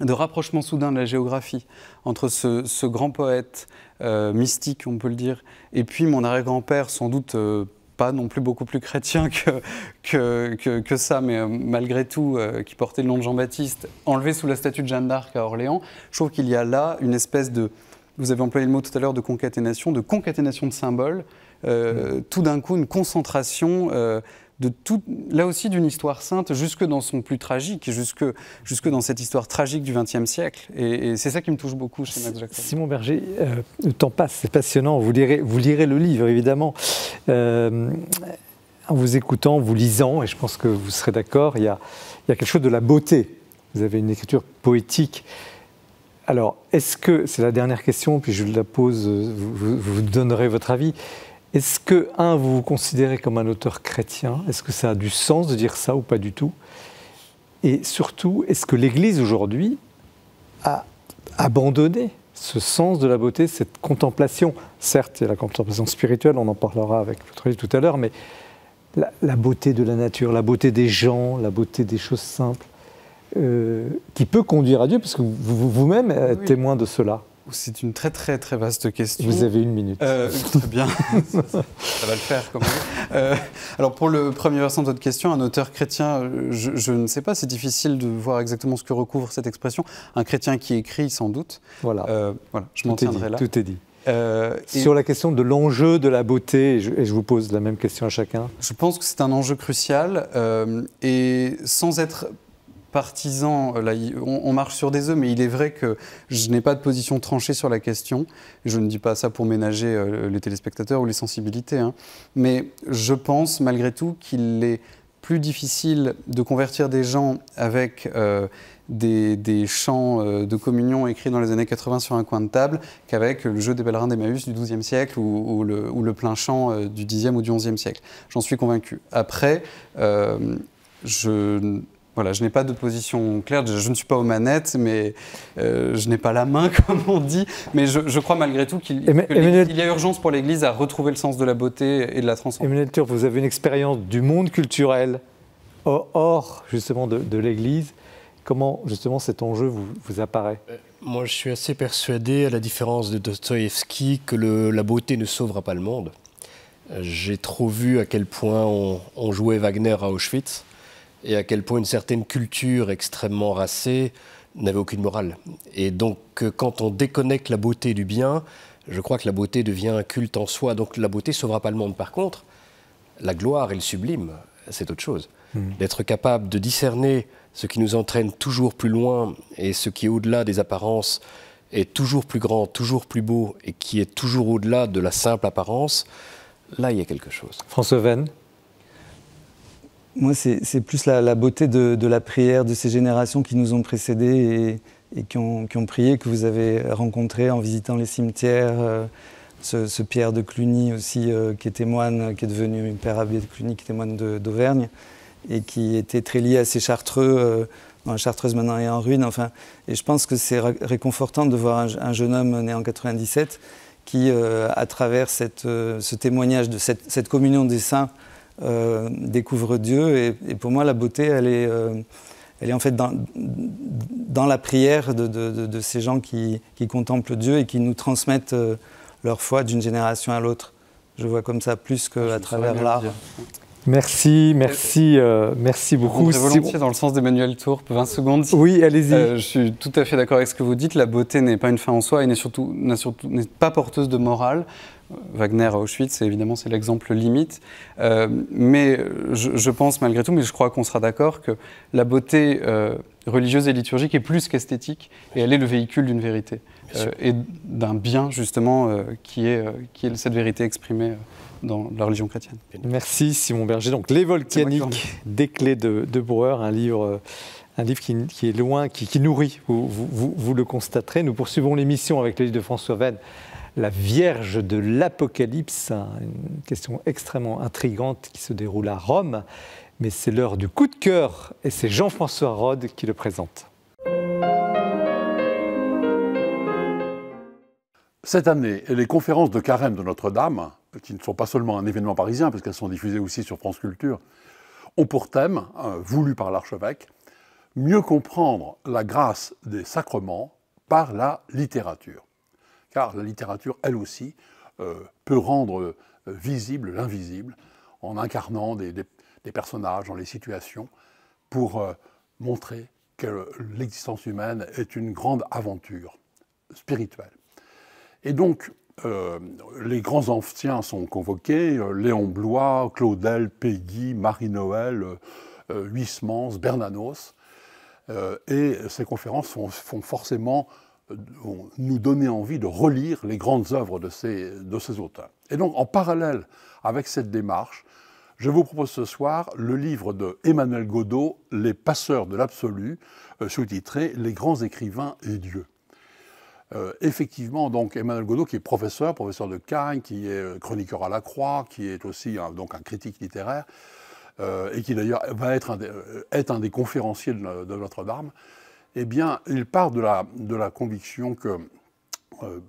de rapprochement soudain de la géographie entre ce, grand poète euh, mystique, on peut le dire, et puis mon arrière-grand-père, sans doute euh, pas non plus beaucoup plus chrétien que, ça, mais malgré tout, qui portait le nom de Jean-Baptiste, enlevé sous la statue de Jeanne d'Arc à Orléans, je trouve qu'il y a là une espèce de, vous avez employé le mot tout à l'heure de concaténation, de concaténation de symboles, mm. tout d'un coup une concentration tout, là aussi d'une histoire sainte jusque dans son plus tragique, jusque, jusque dans cette histoire tragique du XXe siècle. Et, c'est ça qui me touche beaucoup chez Max Jacob. Simon Berger, euh, le temps passe, c'est passionnant. Vous lirez, vous lirez le livre, évidemment. Euh, en vous écoutant, vous lisant, et je pense que vous serez d'accord, il, il y a, quelque chose de la beauté. Vous avez une écriture poétique. Alors, est-ce que, c'est la dernière question, puis je la pose, euh, vous, vous donnerez votre avis, est-ce que, un, vous vous considérez comme un auteur chrétien Est-ce que ça a du sens de dire ça ou pas du tout Et surtout, est-ce que l'Église aujourd'hui a abandonné ce sens de la beauté, cette contemplation Certes, la contemplation spirituelle, on en parlera avec vie tout à l'heure, mais la, beauté de la nature, la beauté des gens, la beauté des choses simples, euh, qui peut conduire à Dieu, parce que vous-même êtes témoin de cela. C'est une très très très vaste question. Vous avez une minute. Euh, très bien, [LAUGHS] ça, va le faire quand même. Euh, alors pour le premier versant de votre question, un auteur chrétien, je, ne sais pas, c'est difficile de voir exactement ce que recouvre cette expression. Un chrétien qui écrit sans doute. Voilà. Euh, voilà je m'en tiendrai là. Tout est dit. Sur la question de l'enjeu de la beauté, et je, vous pose la même question à chacun. Je pense que c'est un enjeu crucial et sans être partisans, euh, là, on, marche sur des œufs, mais il est vrai que je n'ai pas de position tranchée sur la question. Je ne dis pas ça pour ménager euh, les téléspectateurs ou les sensibilités, hein. mais je pense malgré tout qu'il est plus difficile de convertir des gens avec euh, des, chants de communion écrits dans les années 80 sur un coin de table qu'avec le jeu des pèlerins d'Emmaüs du XIIe siècle ou, le, plein chant du du Xe ou du XIe siècle. J'en suis convaincu. Après, je voilà, je n'ai pas de position claire, je, ne suis pas aux manettes, mais euh, je n'ai pas la main, [LAUGHS] comme on dit. Mais je, crois malgré tout qu'il y a urgence pour l'Église à retrouver le sens de la beauté et de la transcendance. Emmanuel vous avez une expérience du monde culturel hors justement de, l'Église. Comment justement cet enjeu vous, vous apparaît euh, Moi, je suis assez persuadé, à la différence de Dostoïevski, que la beauté ne sauvera pas le monde. Euh, j'ai trop vu à quel point on jouait Wagner à Auschwitz et à quel point une certaine culture extrêmement racée n'avait aucune morale. Et donc euh, quand on déconnecte la beauté du bien, je crois que la beauté devient un culte en soi. Donc la beauté ne sauvera pas le monde. Par contre, la gloire et le sublime, c'est autre chose. Hmm. D'être capable de discerner ce qui nous entraîne toujours plus loin et ce qui est au-delà des apparences est toujours plus grand, toujours plus beau et qui est toujours au-delà de la simple apparence, là il y a quelque chose. François Venn moi, c'est plus la, beauté de, la prière de ces générations qui nous ont précédés et, qui, ont, prié, que vous avez rencontré en visitant les cimetières. Euh, ce, Pierre de Cluny aussi, euh, qui est témoin, qui est devenu père abbé de Cluny, qui est d'Auvergne, et qui était très lié à ces chartreux. Euh, dans la Chartreuse maintenant est en ruine. et je pense que c'est réconfortant de voir un, jeune homme né en 97 qui, à travers ce témoignage de cette communion des saints, euh, découvre Dieu. Et, pour moi, la beauté, elle est, euh, en fait dans, la prière de, ces gens qui, qui, contemplent Dieu et qui nous transmettent euh, leur foi d'une génération à l'autre. Je vois comme ça plus qu'à travers l'art. Merci, merci, euh, merci beaucoup. Je volontiers dans le sens d'Emmanuel Tourpe, 20 secondes. Oui, allez-y. Euh, je suis tout à fait d'accord avec ce que vous dites. La beauté n'est pas une fin en soi et n'est surtout, n'est pas porteuse de morale. Euh, Wagner à Auschwitz, évidemment, c'est l'exemple limite. mais je, pense malgré tout, mais je crois qu'on sera d'accord que la beauté religieuse et liturgique est plus qu'esthétique et elle est le véhicule d'une vérité et d'un bien, justement, qui, est, qui est cette vérité exprimée dans la religion chrétienne. Merci Simon Berger. Donc Les volcaniques des clés de, de un livre euh, un livre qui, est loin, qui, nourrit, vous, vous, vous, le constaterez. Nous poursuivons l'émission avec le livre de François Venn, La Vierge de l'Apocalypse, une question extrêmement intrigante qui se déroule à Rome, mais c'est l'heure du coup de cœur et c'est Jean-François Rode qui le présente. Cette année, les conférences de carême de Notre-Dame qui ne sont pas seulement un événement parisien, parce qu'elles sont diffusées aussi sur France Culture, ont pour thème, euh, voulu par l'archevêque, mieux comprendre la grâce des sacrements par la littérature. Car la littérature, elle aussi, euh, peut rendre euh, visible l'invisible en incarnant des, des, personnages dans les situations pour montrer que l'existence humaine est une grande aventure spirituelle. Et donc, euh, les grands anciens sont convoqués, euh, Léon Blois, Claudel, Peggy, Marie-Noël, euh, Huysmans, Bernanos. et ces conférences font, forcément nous donner envie de relire les grandes œuvres de ces, de ces auteurs. Et donc, en parallèle avec cette démarche, je vous propose ce soir le livre de Emmanuel Godot, Les passeurs de l'absolu, sous-titré Les grands écrivains et Dieu. Euh, effectivement, donc Emmanuel Godot, qui est professeur, professeur de Cannes, qui est euh, chroniqueur à la Croix, qui est aussi un, donc un critique littéraire, euh, et qui d'ailleurs va être un, des, conférenciers de, Notre-Dame, eh bien, il part de la, conviction que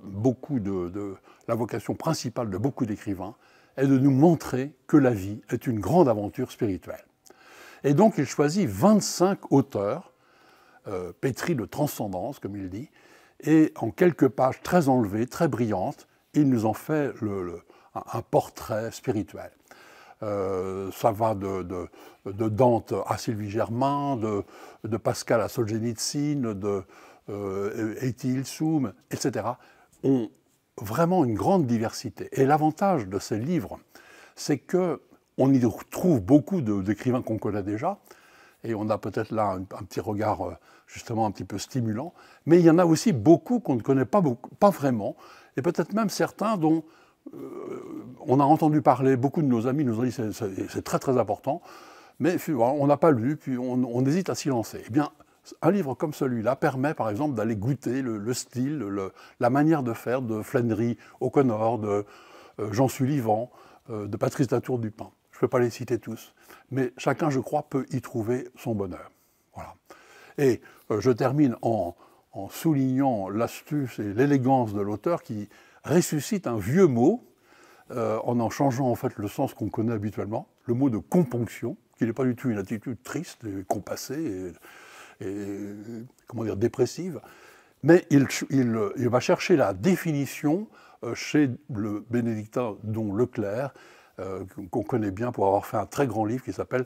beaucoup de, la vocation principale de beaucoup d'écrivains est de nous montrer que la vie est une grande aventure spirituelle. Et donc, il choisit 25 auteurs pétris de transcendance, comme il dit, et en quelques pages très enlevées, très brillantes, il nous en fait un portrait spirituel. Euh, ça va de, Dante à Sylvie Germain, de, Pascal à Solzhenitsyn, de euh, Eiti etc. Ont vraiment une grande diversité. Et l'avantage de ces livres, c'est qu'on y trouve beaucoup d'écrivains qu'on connaît déjà, et on a peut-être là un, petit regard euh, justement un petit peu stimulant. Mais il y en a aussi beaucoup qu'on ne connaît pas, pas vraiment, et peut-être même certains dont euh, on a entendu parler, beaucoup de nos amis nous ont dit c'est très très important, mais on n'a pas lu, puis on, hésite à s'y lancer. Eh bien, un livre comme celui-là permet par exemple d'aller goûter le, style, la manière de faire de Flannery O'Connor, de euh, Jean Sullivan, de Patrice Latour-Dupin. Je ne peux pas les citer tous mais chacun, je crois, peut y trouver son bonheur. Voilà. Et euh, je termine en, soulignant l'astuce et l'élégance de l'auteur qui ressuscite un vieux mot euh, en en changeant en fait le sens qu'on connaît habituellement, le mot de compunction », qui n'est pas du tout une attitude triste et compassée et, comment dire dépressive, mais il va chercher la définition euh, chez le bénédictin dont Leclerc euh, qu'on connaît bien pour avoir fait un très grand livre qui s'appelle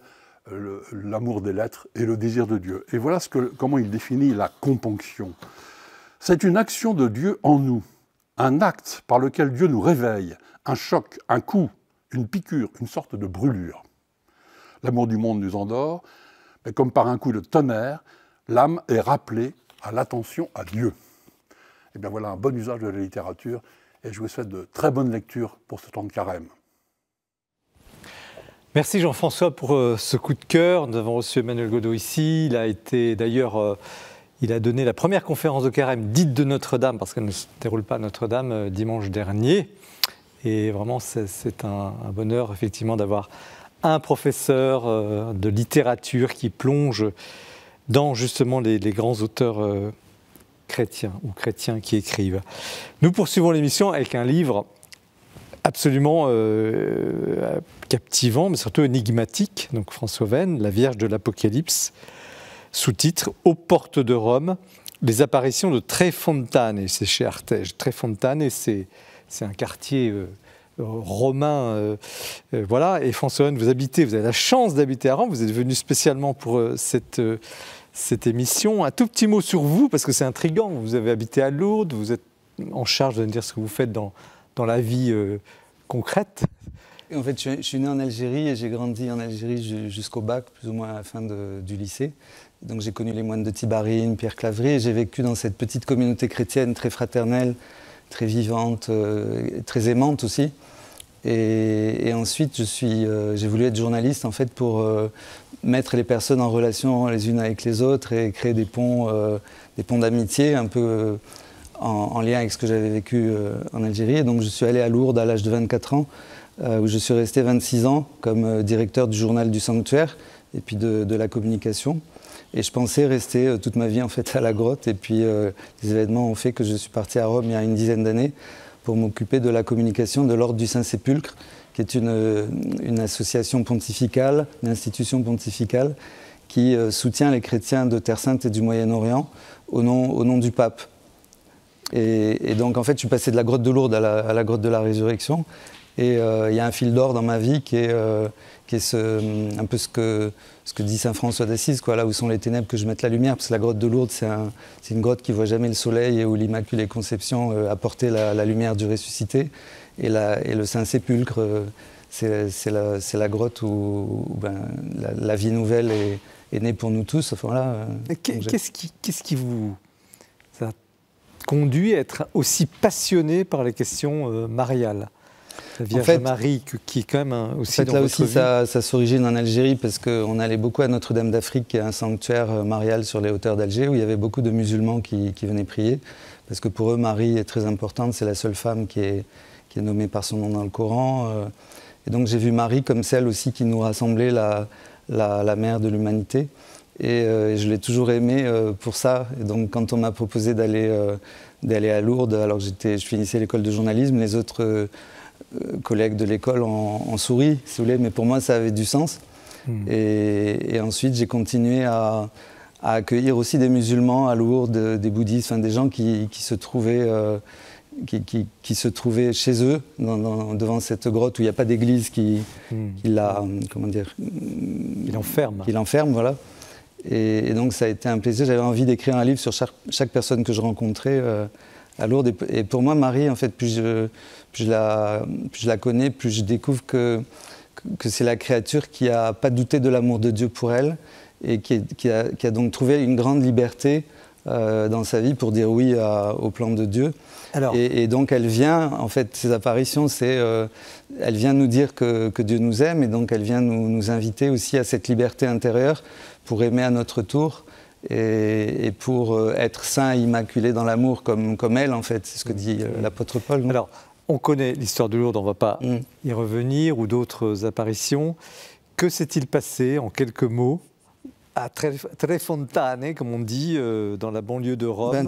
euh, L'amour des lettres et le désir de Dieu. Et voilà ce que, comment il définit la componction. C'est une action de Dieu en nous, un acte par lequel Dieu nous réveille, un choc, un coup, une piqûre, une sorte de brûlure. L'amour du monde nous endort, mais comme par un coup de tonnerre, l'âme est rappelée à l'attention à Dieu. Et eh bien voilà un bon usage de la littérature, et je vous souhaite de très bonnes lectures pour ce temps de carême. Merci Jean-François pour euh, ce coup de cœur. Nous avons reçu Emmanuel Godot ici. Il a été d'ailleurs, euh, il a donné la première conférence de carême dite de Notre-Dame, parce qu'elle ne se déroule pas à Notre-Dame euh, dimanche dernier. Et vraiment, c'est un, bonheur effectivement d'avoir un professeur de littérature qui plonge dans justement les, les grands auteurs chrétiens ou chrétiens qui écrivent. Nous poursuivons l'émission avec un livre absolument euh, euh, captivant, mais surtout énigmatique. Donc François Venn, La Vierge de l'Apocalypse, sous-titre Aux portes de Rome, les apparitions de et c'est chez Artege. et c'est un quartier euh, romain. voilà, et François vous habitez, vous avez la chance d'habiter à Rome, vous êtes venu spécialement pour cette, cette émission. Un tout petit mot sur vous, parce que c'est intriguant, vous avez habité à Lourdes, vous êtes en charge de me dire ce que vous faites dans la vie euh, concrète. en fait, je, suis né en Algérie et j'ai grandi en Algérie jusqu'au bac, plus ou moins à la fin du lycée. Donc j'ai connu les moines de Tibarine, Pierre Claverie, et j'ai vécu dans cette petite communauté chrétienne très fraternelle, très vivante, euh, très aimante aussi. Et, et ensuite, euh, j'ai voulu être journaliste en fait pour mettre les personnes en relation les unes avec les autres et créer des ponts, des ponts d'amitié un peu en, lien avec ce que j'avais vécu euh, en Algérie. Et donc je suis allé à Lourdes à l'âge de 24 ans, euh, où je suis resté 26 ans comme euh, directeur du journal du sanctuaire et puis de, la communication. Et je pensais rester toute ma vie en fait à la grotte. Et puis les événements ont fait que je suis parti à Rome il y a une dizaine d'années pour m'occuper de la communication de l'ordre du Saint-Sépulcre, qui est une, association pontificale, une institution pontificale qui soutient les chrétiens de Terre Sainte et du Moyen-Orient au nom du pape. Et, donc, en fait, je suis passé de la grotte de Lourdes à la, grotte de la résurrection. Et euh, il y a un fil d'or dans ma vie qui est, euh, qui est un peu ce que, ce que dit saint François d'Assise, là où sont les ténèbres, que je mette la lumière. Parce que la grotte de Lourdes, c'est, une grotte qui voit jamais le soleil et où l'Immaculée Conception euh, a porté la, lumière du ressuscité. Et, le Saint-Sépulcre, c'est, la, grotte où, ben, la, vie nouvelle est, née pour nous tous. Enfin, là, Qu'est-ce qui, qui vous conduit à être aussi passionné par les questions euh, mariales en fait, Marie, qui est quand même aussi. En fait, là aussi, ça, ça s'origine en Algérie parce qu'on allait beaucoup à Notre-Dame d'Afrique, qui est un sanctuaire euh, marial sur les hauteurs d'Alger, où il y avait beaucoup de musulmans qui, venaient prier. Parce que pour eux, Marie est très importante, c'est la seule femme qui est, nommée par son nom dans le Coran. Euh. Et donc j'ai vu Marie comme celle aussi qui nous rassemblait, la, la mère de l'humanité. Euh, et, je l'ai toujours aimé euh, pour ça. Et donc, quand on m'a proposé d'aller euh, à Lourdes, alors que je finissais l'école de journalisme, les autres collègues de l'école ont souri, si vous voulez. Mais pour moi, ça avait du sens. Hmm. Et, ensuite, j'ai continué à, accueillir aussi des musulmans à Lourdes, des bouddhistes, des gens qui, qui se trouvaient. Qui, se trouvaient chez eux, devant cette grotte où il n'y a pas d'église qui, hmm. dire, l'enferme. Qui l'enferme, voilà. Et, donc ça a été un plaisir. J'avais envie d'écrire un livre sur chaque, personne que je rencontrais euh, à Lourdes. Et, pour moi, Marie, en fait, plus je, la, connais, plus je découvre que, c'est la créature qui n'a pas douté de l'amour de Dieu pour elle et qui, a, donc trouvé une grande liberté euh, dans sa vie pour dire oui au plan de Dieu et, donc elle vient, en fait, ces apparitions, c'est, euh, elle vient nous dire que, Dieu nous aime, et donc elle vient nous, inviter aussi à cette liberté intérieure pour aimer à notre tour et, pour euh, être saint, immaculé dans l'amour comme, comme elle, en fait, c'est ce que dit euh, mm. l'apôtre Paul. Alors, on connaît l'histoire de Lourdes, on ne va pas mm. y revenir, ou d'autres apparitions. Que s'est-il passé, en quelques mots, à Tréfontane, comme on dit, euh, dans la banlieue de Rome, ben,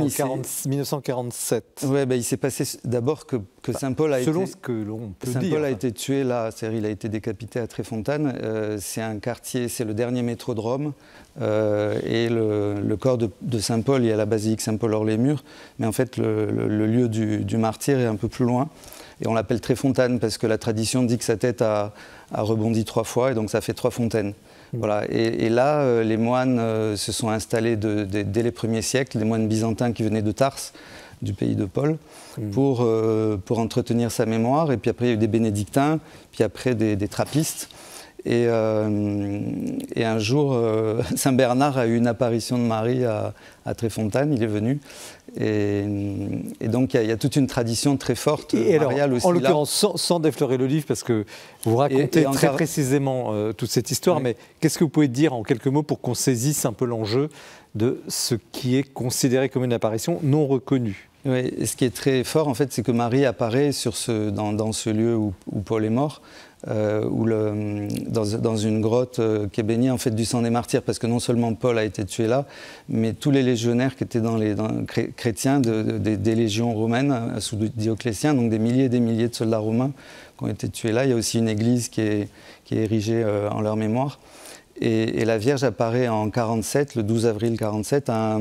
en 1947. Ouais, ben, il s'est passé d'abord que, bah, Saint-Paul a selon été... ce que l'on peut dire. Saint-Paul a été tué là, cest il a été décapité à Tréfontane. Euh, c'est un quartier, c'est le dernier métro de Rome. Euh, et le, corps de, Saint-Paul, il y a la basilique Saint-Paul hors les murs. Mais en fait, le, lieu du, martyr est un peu plus loin. Et on l'appelle Tréfontane parce que la tradition dit que sa tête a rebondi trois fois et donc ça fait trois fontaines. Mmh. Voilà. Et, là, euh, les moines euh, se sont installés dès les premiers siècles, les moines byzantins qui venaient de Tarse, du pays de Paul, mmh. euh, pour, entretenir sa mémoire. Et puis après, il y a eu des bénédictins, puis après des, des trappistes. Et, un jour, [LAUGHS] Saint Bernard a eu une apparition de Marie à, à Tréfontaine, il est venu, et, donc, il y, a toute une tradition très forte et alors, aussi, En l'occurrence, sans, défleurer déflorer le livre, parce que vous racontez très précisément euh, toute cette histoire, mais qu'est-ce que vous pouvez dire en quelques mots pour qu'on saisisse un peu l'enjeu de ce qui est considéré comme une apparition non reconnue oui, ce qui est très fort, en fait, c'est que Marie apparaît dans, ce lieu où Paul est mort, euh, mm, dans, une grotte euh, qui est baignée en fait du sang des martyrs, parce que non seulement Paul a été tué là, mais tous les légionnaires qui étaient dans les chrétiens des, légions romaines euh, sous Dioclétien, donc des milliers et des milliers de soldats romains qui ont été tués là. Il y a aussi une église qui est, érigée en leur mémoire. Et, la Vierge apparaît en 47, le 12 avril 47, à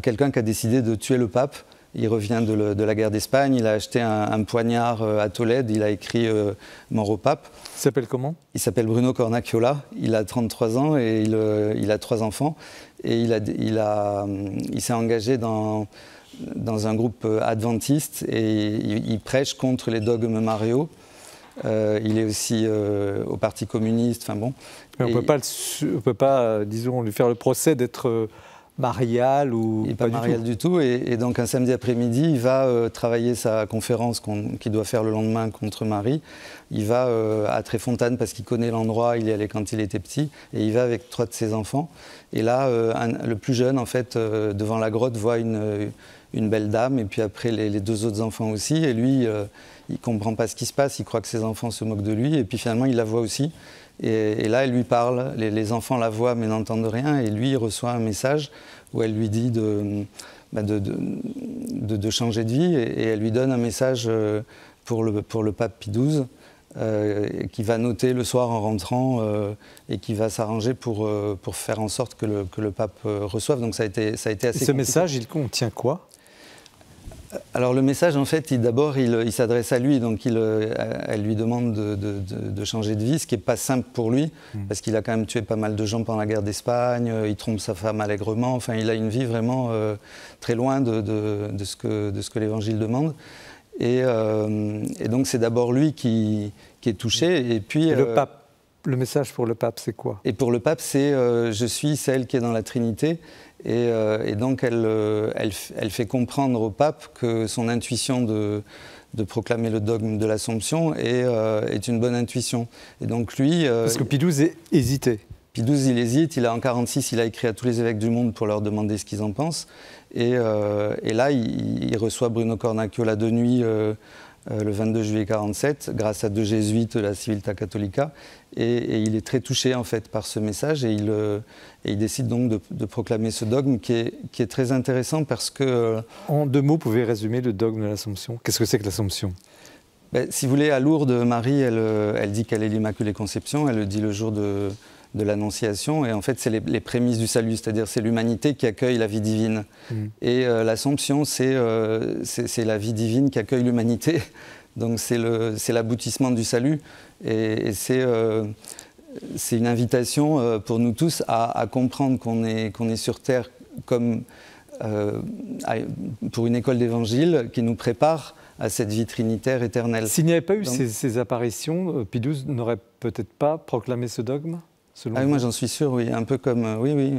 quelqu'un qui a décidé de tuer le pape il revient de, la guerre d'Espagne. Il a acheté un, poignard euh, à Tolède. Il a écrit euh, Mort au pape. Il s'appelle comment Il s'appelle Bruno Cornacchiola. Il a 33 ans et euh, il, a trois enfants. Et il, a, il, a, il s'est engagé dans, dans un groupe adventiste et il, prêche contre les dogmes Mario. il est aussi au Parti communiste. Enfin bon. on ne peut pas, peut pas, disons, lui faire le procès d'être marial ou pas, pas, du tout. du tout. Et, donc un samedi après-midi, il va euh, travailler sa conférence qu'il doit faire le lendemain contre Marie. Il va euh, à Tréfontaine parce qu'il connaît l'endroit, il y allait quand il était petit, et il va avec trois de ses enfants. Et là, euh, le plus jeune, en fait, devant la grotte, voit une, belle dame, et puis après les, deux autres enfants aussi. Et lui, il comprend pas ce qui se passe, il croit que ses enfants se moquent de lui, et puis finalement, il la voit aussi. Et, là, elle lui parle. Les, enfants la voient mais n'entendent rien. Et lui, il reçoit un message où elle lui dit de, bah, changer de vie. Et, elle lui donne un message euh, pour le, pape Pie XII. Euh, qui va noter le soir en rentrant euh, et qui va s'arranger pour, faire en sorte que le, pape reçoive. Donc ça a été, ça a assez. Et ce message, il contient quoi alors le message, en fait, d'abord, il, s'adresse à lui, donc euh, elle lui demande de, changer de vie, ce qui n'est pas simple pour lui, hmm. parce qu'il a quand même tué pas mal de gens pendant la guerre d'Espagne, euh, il trompe sa femme allègrement, enfin, il a une vie vraiment euh, très loin de, ce que, l'Évangile demande. Et, donc c'est d'abord lui qui, est touché, et puis... le pape, le message pour le pape, c'est quoi Et pour le pape, c'est Je suis celle qui est dans la Trinité ». Euh, et, donc elle, euh, elle, fait comprendre au pape que son intuition de, proclamer le dogme de l'Assomption euh, est, une bonne intuition. Et donc lui... Parce que Pidouze hésitait. Pidouze, il hésite. Il a en 46, il a écrit à tous les évêques du monde pour leur demander ce qu'ils en pensent. Et, là, il, reçoit Bruno Cornacchio la de nuit euh, le 22 juillet 47 grâce à deux jésuites, la Civilta Catholica, et, il est très touché en fait par ce message et il, euh, décide donc de, proclamer ce dogme qui est, très intéressant parce que... Euh, en deux mots, vous pouvez résumer le dogme de l'Assomption Qu'est-ce que c'est que l'Assomption ben, Si vous voulez, à Lourdes, Marie, elle, elle dit qu'elle est l'Immaculée Conception, elle le dit le jour de, de l'Annonciation. Et en fait, c'est les, prémices du salut, c'est-à-dire c'est l'humanité qui accueille la vie divine. Mmh. Et euh, l'Assomption, euh, c'est la vie divine qui accueille l'humanité. [LAUGHS] Donc c'est l'aboutissement du salut. Et, euh, c'est une invitation pour nous tous à, comprendre qu'on est, est sur Terre comme pour une école d'évangile qui nous prépare à cette vie trinitaire éternelle. S'il n'y avait pas eu ces, ces, apparitions, Pidouze n'aurait peut-être pas proclamé ce dogme ah moi, j'en suis sûr, oui. Un peu comme. Euh, oui, oui.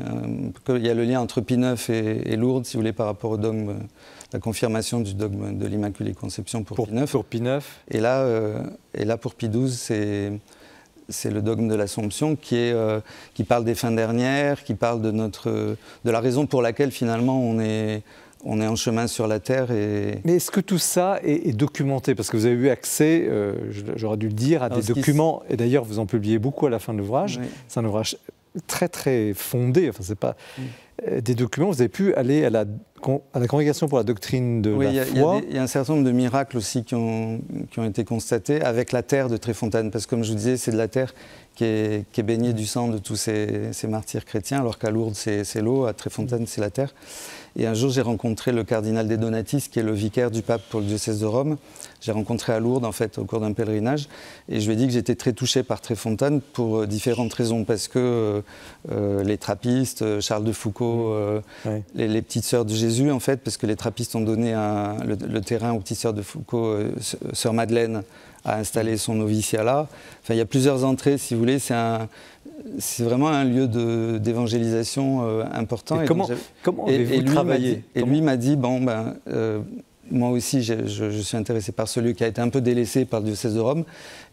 Euh, il y a le lien entre pie 9 et, Lourdes, si vous voulez, par rapport au dogme, euh, la confirmation du dogme de l'Immaculée Conception pour, pour pie Pour Et là, et là pour Pie-XII, c'est. C'est le dogme de l'Assomption qui, est, qui parle des fins dernières, qui parle de, notre, de la raison pour laquelle finalement on est, on est en chemin sur la Terre. Et... Mais est-ce que tout ça est, documenté Parce que vous avez eu accès, euh, j'aurais dû le dire, à des documents, et d'ailleurs vous en publiez beaucoup à la fin de l'ouvrage. C'est un ouvrage très très fondé, enfin c'est pas... Euh, des documents, vous avez pu aller à la à la Congrégation pour la doctrine de la foi. Il y, a un certain nombre de miracles aussi qui ont, qui ont, été constatés avec la terre de Tréfontaine, parce que comme je vous disais, c'est de la terre qui est, baignée du sang de tous ces, martyrs chrétiens, alors qu'à Lourdes, c'est l'eau, à Tréfontaine, c'est la terre. Et un jour, j'ai rencontré le cardinal des Donatis, qui est le vicaire du pape pour le diocèse de Rome. J'ai rencontré à Lourdes, en fait, au cours d'un pèlerinage. Et je lui ai dit que j'étais très touché par Tréfontaine pour euh, différentes raisons. Parce que euh, euh, les trappistes, Charles de Foucault, les, les petites sœurs de Jésus, Jésus, en fait, parce que les trappistes ont donné le, terrain au petit de Foucault, euh, soeur Madeleine, a installé son noviciat là. Enfin, il y a plusieurs entrées, si vous voulez. C'est vraiment un lieu d'évangélisation euh, important. Et, comment, comment avez-vous travaillé Et lui m'a dit, bon, ben, euh, moi aussi, je, suis intéressé par celui qui a été un peu délaissé par le diocèse de Rome.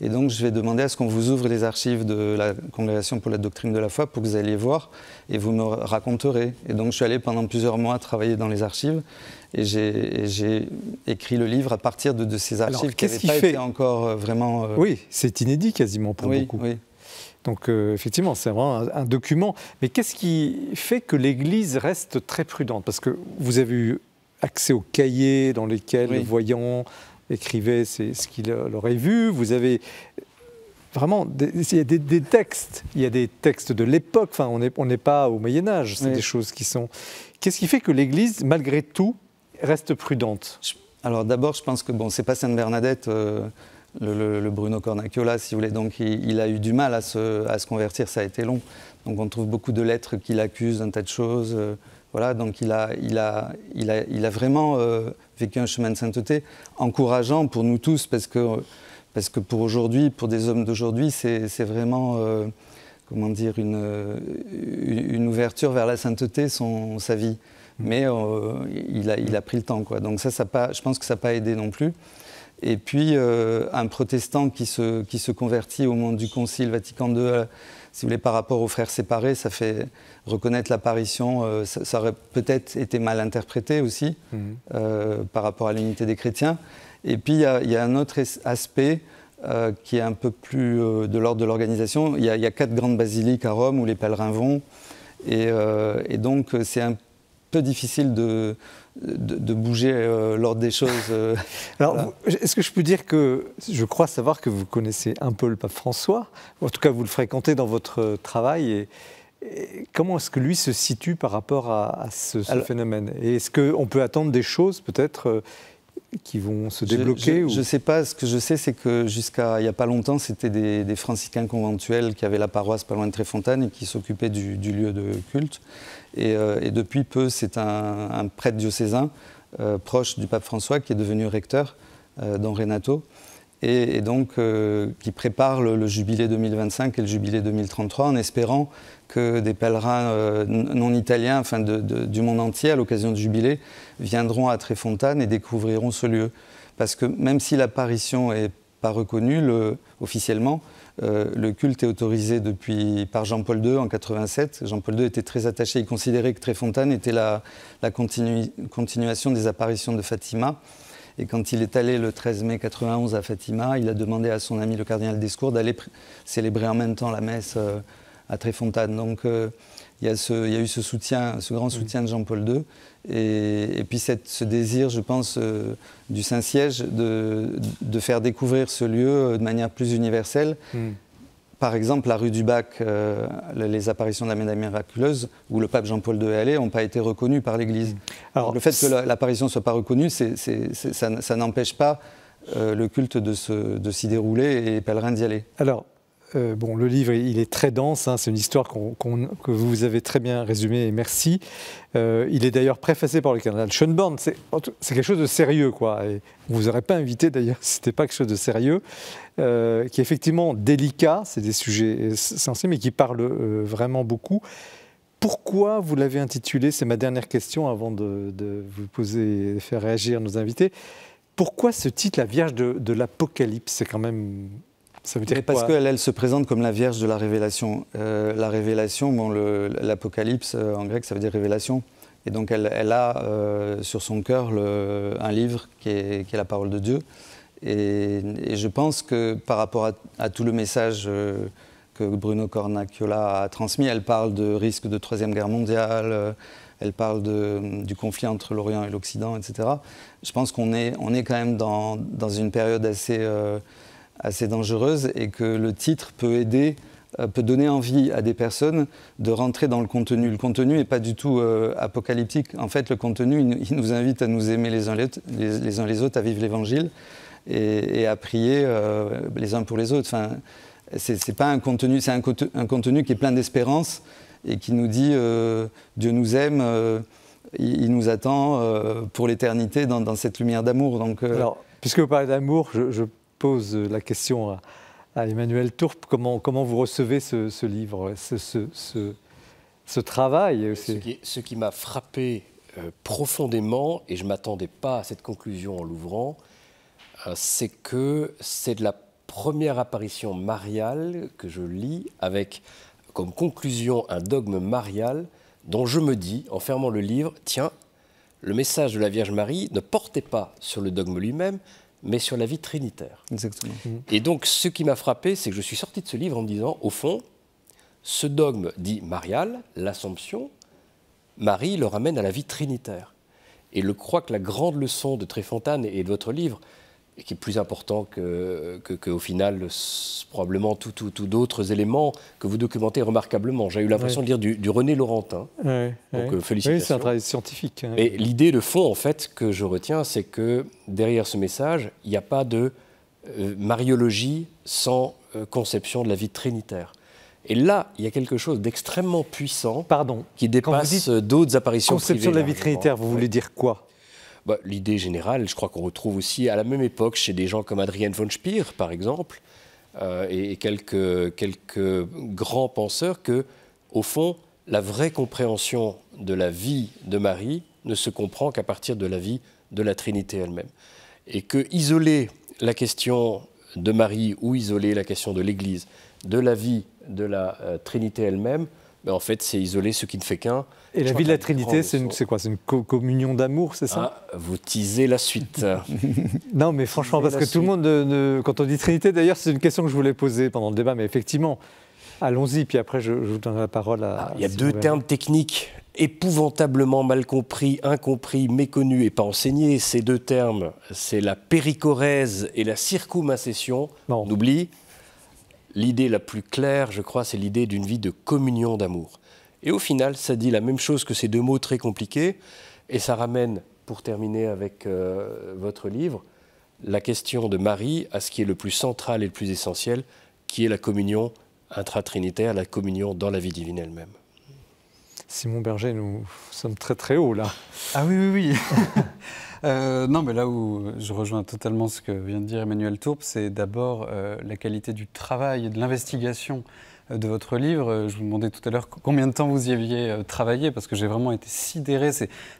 Et donc, je vais demander à ce qu'on vous ouvre les archives de la Congrégation pour la doctrine de la foi pour que vous alliez voir et vous me raconterez. Et donc, je suis allé pendant plusieurs mois travailler dans les archives et j'ai écrit le livre à partir de, ces archives Alors, -ce qui pas fait été encore euh, vraiment. Euh, oui, c'est inédit quasiment pour beaucoup. Donc euh, effectivement, c'est vraiment un, un, document. Mais qu'est-ce qui fait que l'Église reste très prudente Parce que vous avez eu accès aux cahiers dans lesquels les le voyant écrivait ce qu'il aurait vu. Vous avez vraiment, il y a des, textes, il y a des textes de l'époque, enfin, on n'est pas au Moyen Âge, c'est des choses qui sont... Qu'est-ce qui fait que l'Église, malgré tout, reste prudente Alors d'abord, je pense que, bon, c'est pas Sainte-Bernadette, euh, le, Bruno Cornacchiola, si vous voulez, donc il, a eu du mal à se, à se, convertir, ça a été long. Donc on trouve beaucoup de lettres qui l'accusent d'un tas de choses. Euh, voilà, donc il a, il a, il a, il a vraiment euh, vécu un chemin de sainteté encourageant pour nous tous, parce que, parce que pour aujourd'hui, pour des hommes d'aujourd'hui, c'est vraiment euh, comment dire, une, une, ouverture vers la sainteté, son, sa vie. Mmh. Mais euh, il, a, il a pris le temps. Quoi. Donc ça, ça pas, je pense que ça n'a pas aidé non plus. Et puis, un protestant qui se, qui se convertit au monde du Concile Vatican II si vous voulez, par rapport aux frères séparés, ça fait reconnaître l'apparition, euh, ça, aurait peut-être été mal interprété aussi mhm. euh, par rapport à l'unité des chrétiens. Et puis il y, a un autre aspect euh, qui est un peu plus de l'ordre de l'organisation. Il y, a quatre grandes basiliques à Rome où les pèlerins vont. et donc c'est un peu difficile de, de, bouger euh, lors des choses. Euh, [LAUGHS] Alors, est-ce que je peux dire que je crois savoir que vous connaissez un peu le pape François En tout cas, vous le fréquentez dans votre euh, travail. Et, comment est-ce que lui se situe par rapport à, ce, phénomène Et est-ce qu'on peut attendre des choses, peut-être qui vont se débloquer Je ne sais pas. Ce que je sais, c'est que jusqu'à il n'y a pas longtemps, c'était des, des, franciscains conventuels qui avaient la paroisse pas loin de Tréfontaine et qui s'occupaient du, lieu de culte. Euh, et, depuis peu, c'est un, prêtre diocésain euh, proche du pape François qui est devenu recteur euh, dans Renato et, donc qui prépare le, le, jubilé 2025 et le jubilé 2033 en espérant que des pèlerins euh, non italiens, enfin du monde entier, à l'occasion du jubilé, viendront à Tréfontane et découvriront ce lieu. Parce que même si l'apparition n'est pas reconnue officiellement. Euh, le culte est autorisé depuis, par Jean-Paul II en 87. Jean-Paul II était très attaché, il considérait que Tréfontaine était la, continuation des apparitions de Fatima. Et quand il est allé le 13 mai 91 à Fatima, il a demandé à son ami le cardinal Descours d'aller célébrer en même temps la messe euh, à Tréfontaine. Donc euh, il y, a eu ce soutien, ce grand soutien de Jean-Paul II, et, puis ce désir, je pense, euh, du Saint-Siège de, faire découvrir ce lieu euh, de manière plus universelle. Mm. Par exemple, la rue du Bac, les apparitions de la Médale miraculeuse, où le pape Jean-Paul II est allé, n'ont pas été reconnues par l'Église. Mm. le fait que l'apparition ne soit pas reconnue, ça, n'empêche pas le culte de s'y dérouler et les pèlerins d'y aller. Alors, euh, bon, le livre, il est très dense. Hein, c'est une histoire que vous avez très bien résumée merci. Euh, il est d'ailleurs préfacé par le canal Schoenborn. C'est quelque chose de sérieux, quoi. vous aurait pas invité d'ailleurs [LAUGHS] si c'était pas quelque chose de sérieux, euh, qui est effectivement délicat. C'est des sujets sensibles, mais qui parlent vraiment beaucoup. Pourquoi vous l'avez intitulé C'est ma dernière question avant de, vous poser, de faire réagir nos invités. Pourquoi ce titre, La Vierge de, de l'Apocalypse C'est quand même ça veut dire parce qu'elle elle se présente comme la Vierge de la Révélation. Euh, la Révélation, bon, l'Apocalypse euh, en grec, ça veut dire Révélation. Et donc elle, a euh, sur son cœur le, un livre qui est, la parole de Dieu. Et, je pense que par rapport à, tout le message que Bruno Cornacchiola a transmis, elle parle de risque de Troisième Guerre mondiale elle parle de, du conflit entre l'Orient et l'Occident, etc. Je pense qu'on est, on est quand même dans, une période assez assez dangereuse et que le titre peut aider euh, peut donner envie à des personnes de rentrer dans le contenu. Le contenu n'est pas du tout euh, apocalyptique. En fait, le contenu, il, nous invite à nous aimer les uns les, les, uns les autres, à vivre l'Évangile et, à prier euh, les uns pour les autres. Enfin, c'est pas un contenu, c'est un, un, contenu qui est plein d'espérance et qui nous dit Dieu nous aime. Il, nous attend pour l'éternité dans, cette lumière d'amour. Donc, Alors, puisque vous parlez d'amour, je, je pose la question à, Emmanuel Tourpe, comment, comment vous recevez ce, livre, ce, ce, travail euh, Ce qui, m'a frappé euh, profondément, et je ne m'attendais pas à cette conclusion en l'ouvrant, euh, c'est que c'est de la première apparition mariale que je lis avec comme conclusion un dogme marial dont je me dis, en fermant le livre, tiens, le message de la Vierge Marie ne portait pas sur le dogme lui-même, mais sur la vie trinitaire. Mhm. Et donc, ce qui m'a frappé, c'est que je suis sorti de ce livre en me disant, au fond, ce dogme dit marial, l'Assomption, Marie le ramène à la vie trinitaire. Et je crois que la grande leçon de Tréfontaine et de votre livre, qui est plus important que, que, au final probablement tout, tout, d'autres éléments que vous documentez remarquablement. J'ai eu l'impression de lire du, René Laurentin. Donc euh, félicitations. Oui, c'est un travail scientifique. Hein. Et l'idée de fond en fait que je retiens, c'est que derrière ce message, il n'y a pas de euh, mariologie sans euh, conception de la vie trinitaire. Et là, il y a quelque chose d'extrêmement puissant Pardon. qui dépasse d'autres apparitions Conception de la vie trinitaire, vous voulez dire quoi bah, l'idée générale, je crois qu'on retrouve aussi à la même époque chez des gens comme Adrien von Speer, par exemple, euh, et, quelques, grands penseurs que, au fond, la vraie compréhension de la vie de Marie ne se comprend qu'à partir de la vie de la Trinité elle-même. Et que isoler la question de Marie ou isoler la question de l'Église de la vie de la euh, Trinité elle-même, ben, en fait, c'est isoler ce qui ne fait qu'un et la vie de la Trinité, c'est quoi C'est une communion d'amour, c'est ça ah, Vous tisez la suite. [LAUGHS] non, mais franchement, parce que tout le monde, ne, quand on dit Trinité, d'ailleurs, c'est une question que je voulais poser pendant le débat, mais effectivement, allons-y, puis après, je, vous donnerai la parole à. Ah, il y a deux termes techniques épouvantablement mal compris, incompris, méconnus et pas enseignés. Ces deux termes, c'est la péricorèse et la circumincession. On oublie. L'idée la plus claire, je crois, c'est l'idée d'une vie de communion d'amour. Et au final, ça dit la même chose que ces deux mots très compliqués, et ça ramène, pour terminer avec euh, votre livre, la question de Marie à ce qui est le plus central et le plus essentiel, qui est la communion intra-trinitaire, la communion dans la vie divine elle-même. Simon Berger, nous sommes très très haut là. Ah oui, oui, oui. [LAUGHS] Euh, non, mais là où je rejoins totalement ce que vient de dire Emmanuel Tourpe, c'est d'abord euh, la qualité du travail et de l'investigation de votre livre. Euh, je vous demandais tout à l'heure combien de temps vous y aviez euh, travaillé, parce que j'ai vraiment été sidéré.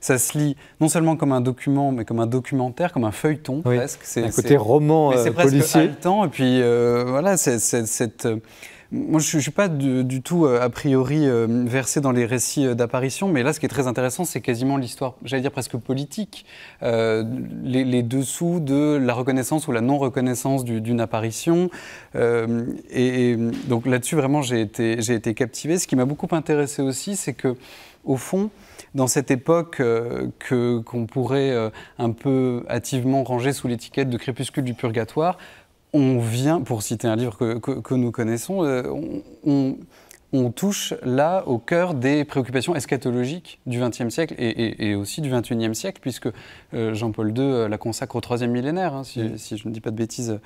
Ça se lit non seulement comme un document, mais comme un documentaire, comme un feuilleton presque. C'est un côté roman mais c'est euh, presque policier. et puis voilà, cette moi, je ne suis pas du, tout, euh, a priori, euh, versé dans les récits euh, d'apparition, mais là, ce qui est très intéressant, c'est quasiment l'histoire, j'allais dire presque politique, les, dessous de la reconnaissance ou la non-reconnaissance d'une apparition. Et, donc là-dessus, vraiment, j'ai été, captivé. Ce qui m'a beaucoup intéressé aussi, c'est que, au fond, dans cette époque qu'on pourrait un peu hâtivement ranger sous l'étiquette de crépuscule du purgatoire, on vient, pour citer un livre que, nous connaissons, euh, on, touche là au cœur des préoccupations eschatologiques du XXe siècle et, aussi du XXIe siècle, puisque euh, Jean-Paul II euh, la consacre au troisième millénaire, hein, si, je ne dis pas de bêtises,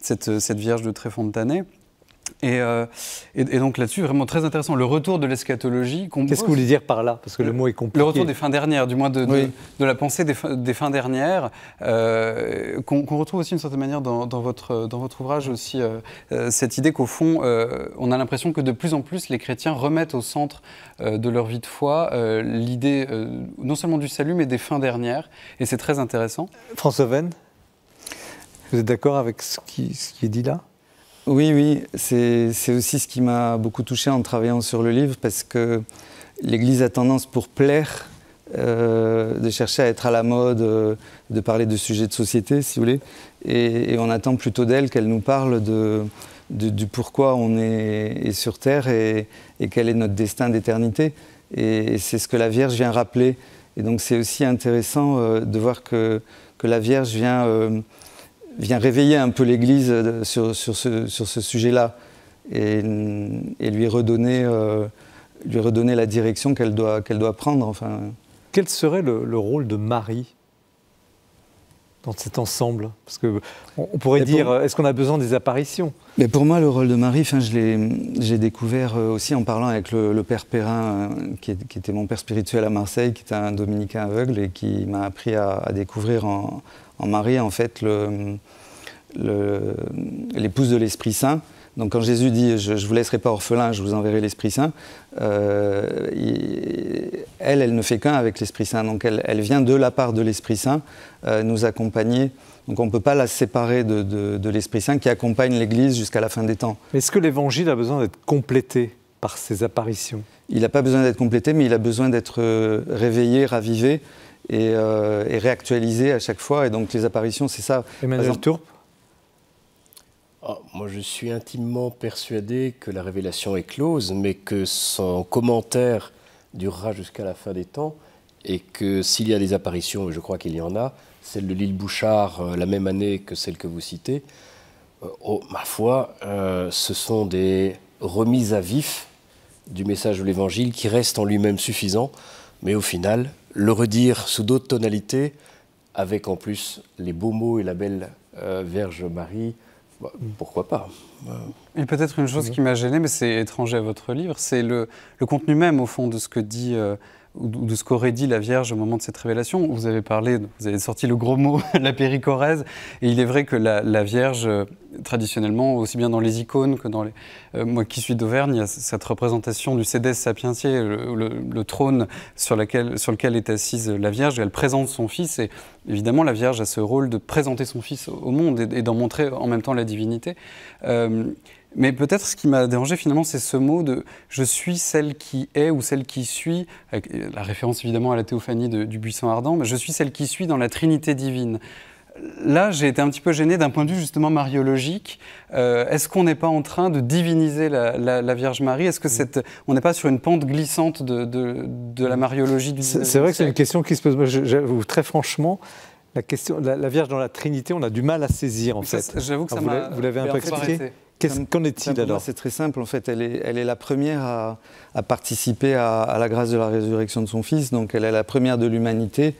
cette, Vierge de Tréfontané. Euh, et, donc là-dessus, vraiment très intéressant, le retour de l'eschatologie. Qu'est-ce que vous voulez dire par là Parce que le, mot est compliqué. Le retour des fins dernières, du moins de, la pensée des, fins dernières, euh, qu'on retrouve aussi d'une certaine manière dans, votre, dans votre ouvrage aussi, euh, cette idée qu'au fond, on a l'impression que de plus en plus, les chrétiens remettent au centre de leur vie de foi l'idée non seulement du salut, mais des fins dernières. Et c'est très intéressant. François Venn, vous êtes d'accord avec ce qui est dit là oui, oui, c'est aussi ce qui m'a beaucoup touché en travaillant sur le livre, parce que l'Église a tendance pour plaire euh, de chercher à être à la mode, euh, de parler de sujets de société, si vous voulez, et, on attend plutôt d'elle qu'elle nous parle de, du pourquoi on est, sur Terre et, quel est notre destin d'éternité. Et, c'est ce que la Vierge vient rappeler. Et donc c'est aussi intéressant euh, de voir que, la Vierge vient vient réveiller un peu l'Église euh, sur, sur, ce, sur ce sujet-là et, lui, redonner, euh, lui redonner la direction qu'elle doit, qu'elle doit prendre. Enfin. Quel serait le, rôle de Marie dans cet ensemble Parce que on, pourrait dire, est-ce qu'on a besoin des apparitions Mais pour moi, le rôle de Marie, je j'ai découvert euh, aussi en parlant avec le, père Perrin, qui, était mon père spirituel à Marseille, qui était un dominicain aveugle et qui m'a appris à, à découvrir en, en Marie, en fait, l'épouse de l'Esprit Saint. Donc quand Jésus dit je ne vous laisserai pas orphelin, je vous enverrai l'Esprit Saint, euh, elle, elle ne fait qu'un avec l'Esprit Saint. Donc elle, vient de la part de l'Esprit Saint euh, nous accompagner. Donc on ne peut pas la séparer de, l'Esprit Saint qui accompagne l'Église jusqu'à la fin des temps. Est-ce que l'Évangile a besoin d'être complété par ces apparitions Il n'a pas besoin d'être complété, mais il a besoin d'être euh, réveillé, ravivé et, euh, et réactualisé à chaque fois. Et donc les apparitions, c'est ça. Emmanuel Tourpe ah, moi, je suis intimement persuadé que la révélation est close, mais que son commentaire durera jusqu'à la fin des temps, et que s'il y a des apparitions, et je crois qu'il y en a, celle de Lille Bouchard euh, la même année que celle que vous citez, euh, oh, ma foi, ce sont des remises à vif du message de l'Évangile qui reste en lui-même suffisant mais au final, le redire sous d'autres tonalités, avec en plus les beaux mots et la belle euh, Vierge Marie, bah, mm. pourquoi pas hein. Et peut-être une chose mm. qui m'a gêné, mais c'est étranger à votre livre, c'est le, contenu même, au fond, de ce que dit... Euh, ou de ce qu'aurait dit la Vierge au moment de cette révélation. Vous avez parlé, vous avez sorti le gros mot, [LAUGHS] la péricorèse, et il est vrai que la, Vierge, traditionnellement, aussi bien dans les icônes que dans les... Euh, moi qui suis d'Auvergne, il y a cette représentation du Cédès sapientier, le, trône sur, lequel est assise la Vierge, elle présente son fils, et évidemment la Vierge a ce rôle de présenter son fils au monde et, d'en montrer en même temps la divinité. Euh, mais peut-être ce qui m'a dérangé finalement, c'est ce mot de je suis celle qui est ou celle qui suit, avec la référence évidemment à la théophanie du buisson ardent, mais je suis celle qui suit dans la Trinité divine. Là, j'ai été un petit peu gêné d'un point de vue justement mariologique. Euh, est-ce qu'on n'est pas en train de diviniser la, Vierge Marie Est-ce que mm. cette, on n'est pas sur une pente glissante de, la mariologie du C'est vrai que c'est une question qui se pose. J'avoue très franchement, la, question, la, Vierge dans la Trinité, on a du mal à saisir en fait. J'avoue que ça m'a. Vous l'avez un peu expliqué. Qu'en est, il alors C'est très simple en fait. Elle est, la première à, participer à, la grâce de la résurrection de son Fils. Donc elle est la première de l'humanité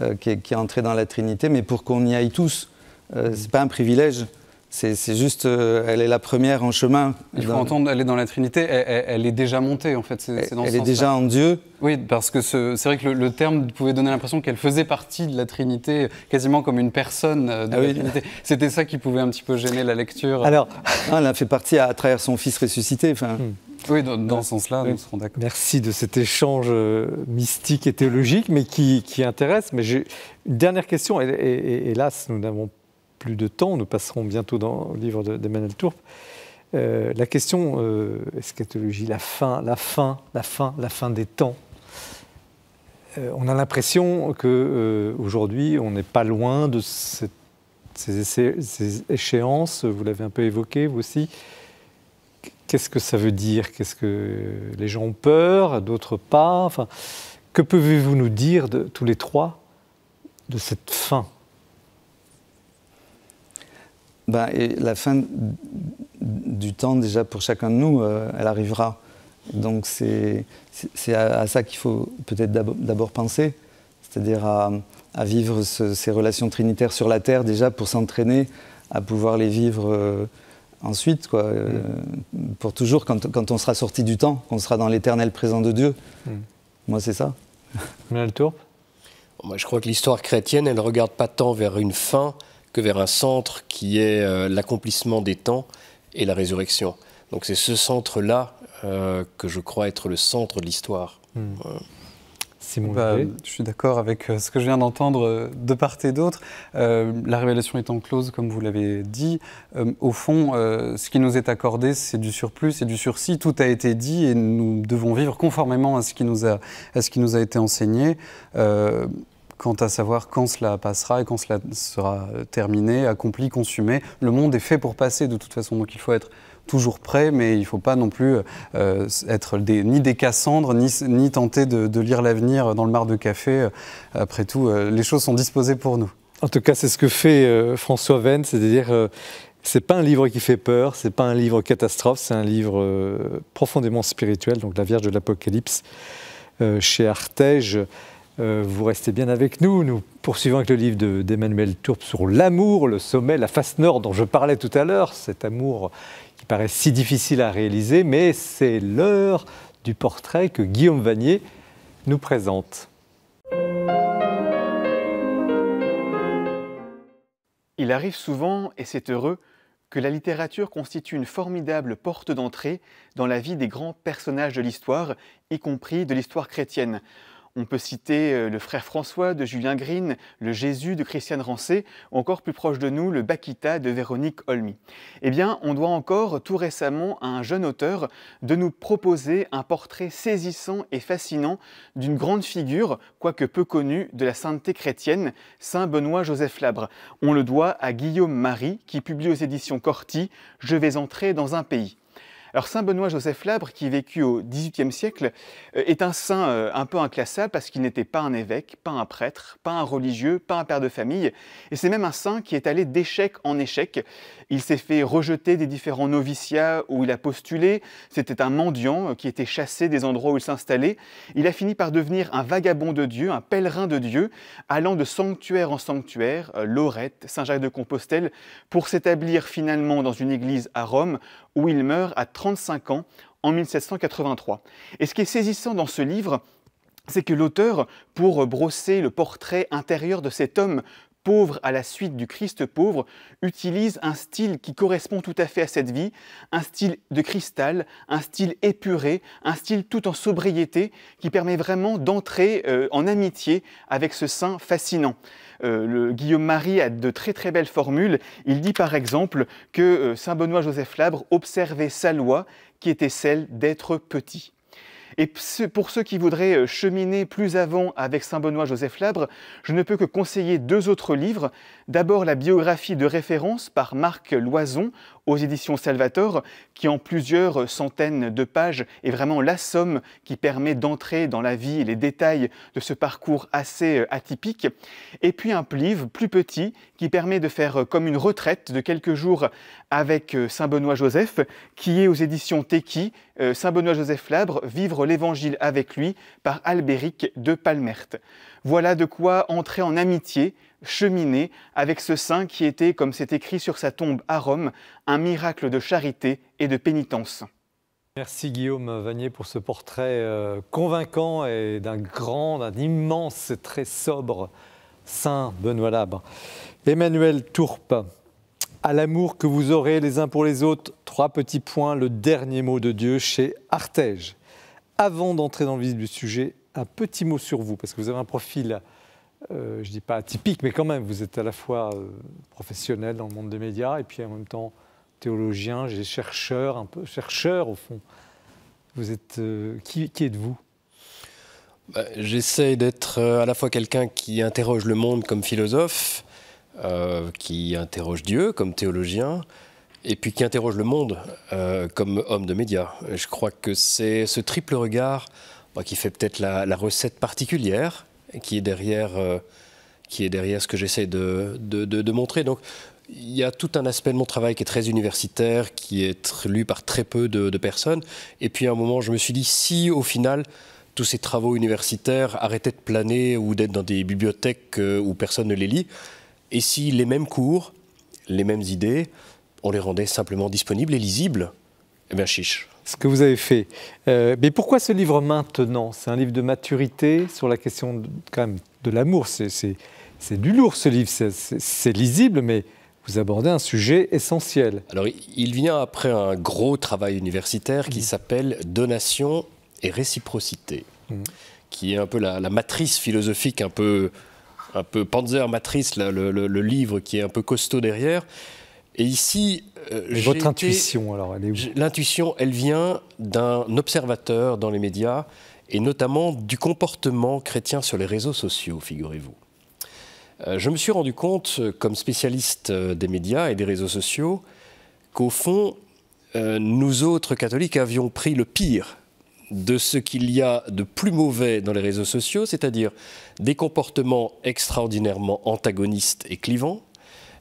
euh, qui, est entrée dans la Trinité. Mais pour qu'on y aille tous, euh, ce n'est pas un privilège c'est juste, euh, elle est la première en chemin. Il faut entendre, elle est dans la Trinité, elle, est déjà montée en fait. elle, est, est déjà en Dieu. Oui, parce que c'est vrai que le, terme pouvait donner l'impression qu'elle faisait partie de la Trinité, quasiment comme une personne euh, de ah la Trinité. C'était ça qui pouvait un petit peu gêner la lecture. Alors, [LAUGHS] elle a fait partie à, travers son Fils ressuscité. Enfin. Hmm. Oui, dans, ce sens-là, nous serons d'accord. Merci de cet échange euh, mystique et théologique, mais qui, intéresse. Mais j'ai dernière question, et, et hélas, nous n'avons pas plus de temps, nous passerons bientôt dans, le livre d'Emmanuel de euh, la question euh, eschatologie, la fin, la fin, la fin, la fin des temps. Euh, on a l'impression que aujourd'hui, on n'est pas loin de ces, échéances. Vous l'avez un peu évoqué, vous aussi. Qu'est-ce que ça veut dire Qu'est-ce que les gens ont peur, d'autres pas Enfin, que pouvez-vous nous dire de, tous les trois de cette fin bah, et la fin du temps, déjà pour chacun de nous, euh, elle arrivera. Donc c'est à, ça qu'il faut peut-être d'abord penser, c'est-à-dire à, vivre ces relations trinitaires sur la Terre déjà pour s'entraîner à pouvoir les vivre euh, ensuite, quoi, euh, mm. pour toujours, quand, on sera sorti du temps, qu'on sera dans l'éternel présent de Dieu. Mm. Moi, c'est ça. Mais Tourpe Moi, je crois que l'histoire chrétienne, elle ne regarde pas tant vers une fin, que vers un centre qui est euh, l'accomplissement des temps et la résurrection. Donc c'est ce centre-là euh, que je crois être le centre de l'histoire. C'est hmm. bah, Ouais. Je suis d'accord avec euh, ce que je viens d'entendre de part et d'autre. la révélation est en close, comme vous l'avez dit, au fond, ce qui nous est accordé, c'est du surplus, c'est du sursis. Tout a été dit et nous devons vivre conformément à ce qui nous a, à ce qui nous a été enseigné quant à savoir quand cela passera et quand cela sera terminé, accompli, consumé. Le monde est fait pour passer de toute façon, donc il faut être toujours prêt, mais il ne faut pas non plus euh, être ni des Cassandres, ni, tenter de, lire l'avenir dans le mar de café. Après tout, euh, les choses sont disposées pour nous. En tout cas, c'est ce que fait euh, François Venn, c'est-à-dire... C'est pas un livre qui fait peur, c'est pas un livre catastrophe, c'est un livre profondément spirituel, donc La Vierge de l'Apocalypse chez Artege. Euh, vous restez bien avec nous. Nous poursuivons avec le livre d'Emmanuel de, sur l'amour, le sommet, la face nord dont je parlais tout à l'heure. Cet amour qui paraît si difficile à réaliser, mais c'est l'heure du portrait que Guillaume Vanier nous présente. Il arrive souvent, et c'est heureux, que la littérature constitue une formidable porte d'entrée dans la vie des grands personnages de l'histoire, y compris de l'histoire chrétienne. On peut citer euh, le frère François de Julien Green, le Jésus de Christiane Rancé, encore plus proche de nous, le Bakita de Véronique Olmy. Eh bien, on doit encore tout récemment à un jeune auteur de nous proposer un portrait saisissant et fascinant d'une grande figure, quoique peu connue, de la sainteté chrétienne, Saint Benoît-Joseph Labre. On le doit à Guillaume Marie, qui publie aux éditions Corti Je vais entrer dans un pays. Alors Saint Benoît-Joseph Labre, qui vécut au XVIIIe siècle, euh, est un saint euh, un peu inclassable parce qu'il n'était pas un évêque, pas un prêtre, pas un religieux, pas un père de famille, et c'est même un saint qui est allé d'échec en échec il s'est fait rejeter des différents noviciats où il a postulé. C'était un mendiant euh, qui était chassé des endroits où il s'installait. Il a fini par devenir un vagabond de Dieu, un pèlerin de Dieu, allant de sanctuaire en sanctuaire, euh, Lorette, Saint-Jacques-de-Compostelle, pour s'établir finalement dans une église à Rome où il meurt à 35 ans en 1783. Et ce qui est saisissant dans ce livre, c'est que l'auteur, pour brosser le portrait intérieur de cet homme pauvre à la suite du Christ pauvre utilise un style qui correspond tout à fait à cette vie, un style de cristal, un style épuré, un style tout en sobriété qui permet vraiment d'entrer euh, en amitié avec ce saint fascinant. Euh, Guillaume Marie a de très très belles formules. Il dit par exemple que euh, Saint Benoît Joseph Labre observait sa loi qui était celle d'être petit. Et pour ceux qui voudraient euh, cheminer plus avant avec Saint-Benoît Joseph Labre, je ne peux que conseiller deux autres livres. D'abord la biographie de référence par Marc Loison aux éditions Salvator, qui en plusieurs centaines de pages est vraiment la somme qui permet d'entrer dans la vie et les détails de ce parcours assez euh, atypique. Et puis un plive plus petit qui permet de faire euh, comme une retraite de quelques jours avec euh, Saint-Benoît-Joseph, qui est aux éditions Teki, Saint-Benoît-Joseph Labre, Vivre l'Évangile avec lui, par Albéric de Palmerte. Voilà de quoi entrer en amitié cheminé avec ce saint qui était, comme c'est écrit sur sa tombe à Rome, un miracle de charité et de pénitence. Merci Guillaume Vanier pour ce portrait euh, convaincant et d'un grand, d'un immense, très sobre saint Benoît Labre. Emmanuel Tourpe, à l'amour que vous aurez les uns pour les autres, trois petits points, le dernier mot de Dieu chez Artege. Avant d'entrer dans le vif du sujet, un petit mot sur vous, parce que vous avez un profil euh, je ne dis pas atypique, mais quand même, vous êtes à la fois euh, professionnel dans le monde des médias et puis en même temps théologien, j'ai chercheur, un peu chercheur au fond. Vous êtes euh, qui, êtes-vous bah, J'essaie d'être à la fois quelqu'un qui interroge le monde comme philosophe, qui interroge Dieu comme théologien, et puis qui interroge le monde comme homme de médias. Je crois que c'est ce triple regard qui fait peut-être la recette particulière qui est derrière, euh, qui est derrière ce que j'essaie de, montrer. Donc, il y a tout un aspect de mon travail qui est très universitaire, qui est lu par très peu de, de personnes. Et puis à un moment, je me suis dit, si au final, tous ces travaux universitaires arrêtaient de planer ou d'être dans des bibliothèques euh, où personne ne les lit, et si les mêmes cours, les mêmes idées, on les rendait simplement disponibles et lisibles, eh bien chiche, ce que vous avez fait. Euh, mais pourquoi ce livre maintenant C'est un livre de maturité sur la question de, quand même de l'amour. C'est du lourd ce livre, c'est lisible, mais vous abordez un sujet essentiel. Alors il vient après un gros travail universitaire qui mmh. s'appelle Donation et réciprocité, mmh. qui est un peu la, matrice philosophique, un peu, un peu Panzer Matrice, le, le livre qui est un peu costaud derrière. Et ici, euh, votre intuition, alors, L'intuition, elle vient d'un observateur dans les médias et notamment du comportement chrétien sur les réseaux sociaux, figurez-vous. Euh, je me suis rendu compte, euh, comme spécialiste des médias et des réseaux sociaux, qu'au fond, nous autres catholiques avions pris le pire de ce qu'il y a de plus mauvais dans les réseaux sociaux, c'est-à-dire des comportements extraordinairement antagonistes et clivants,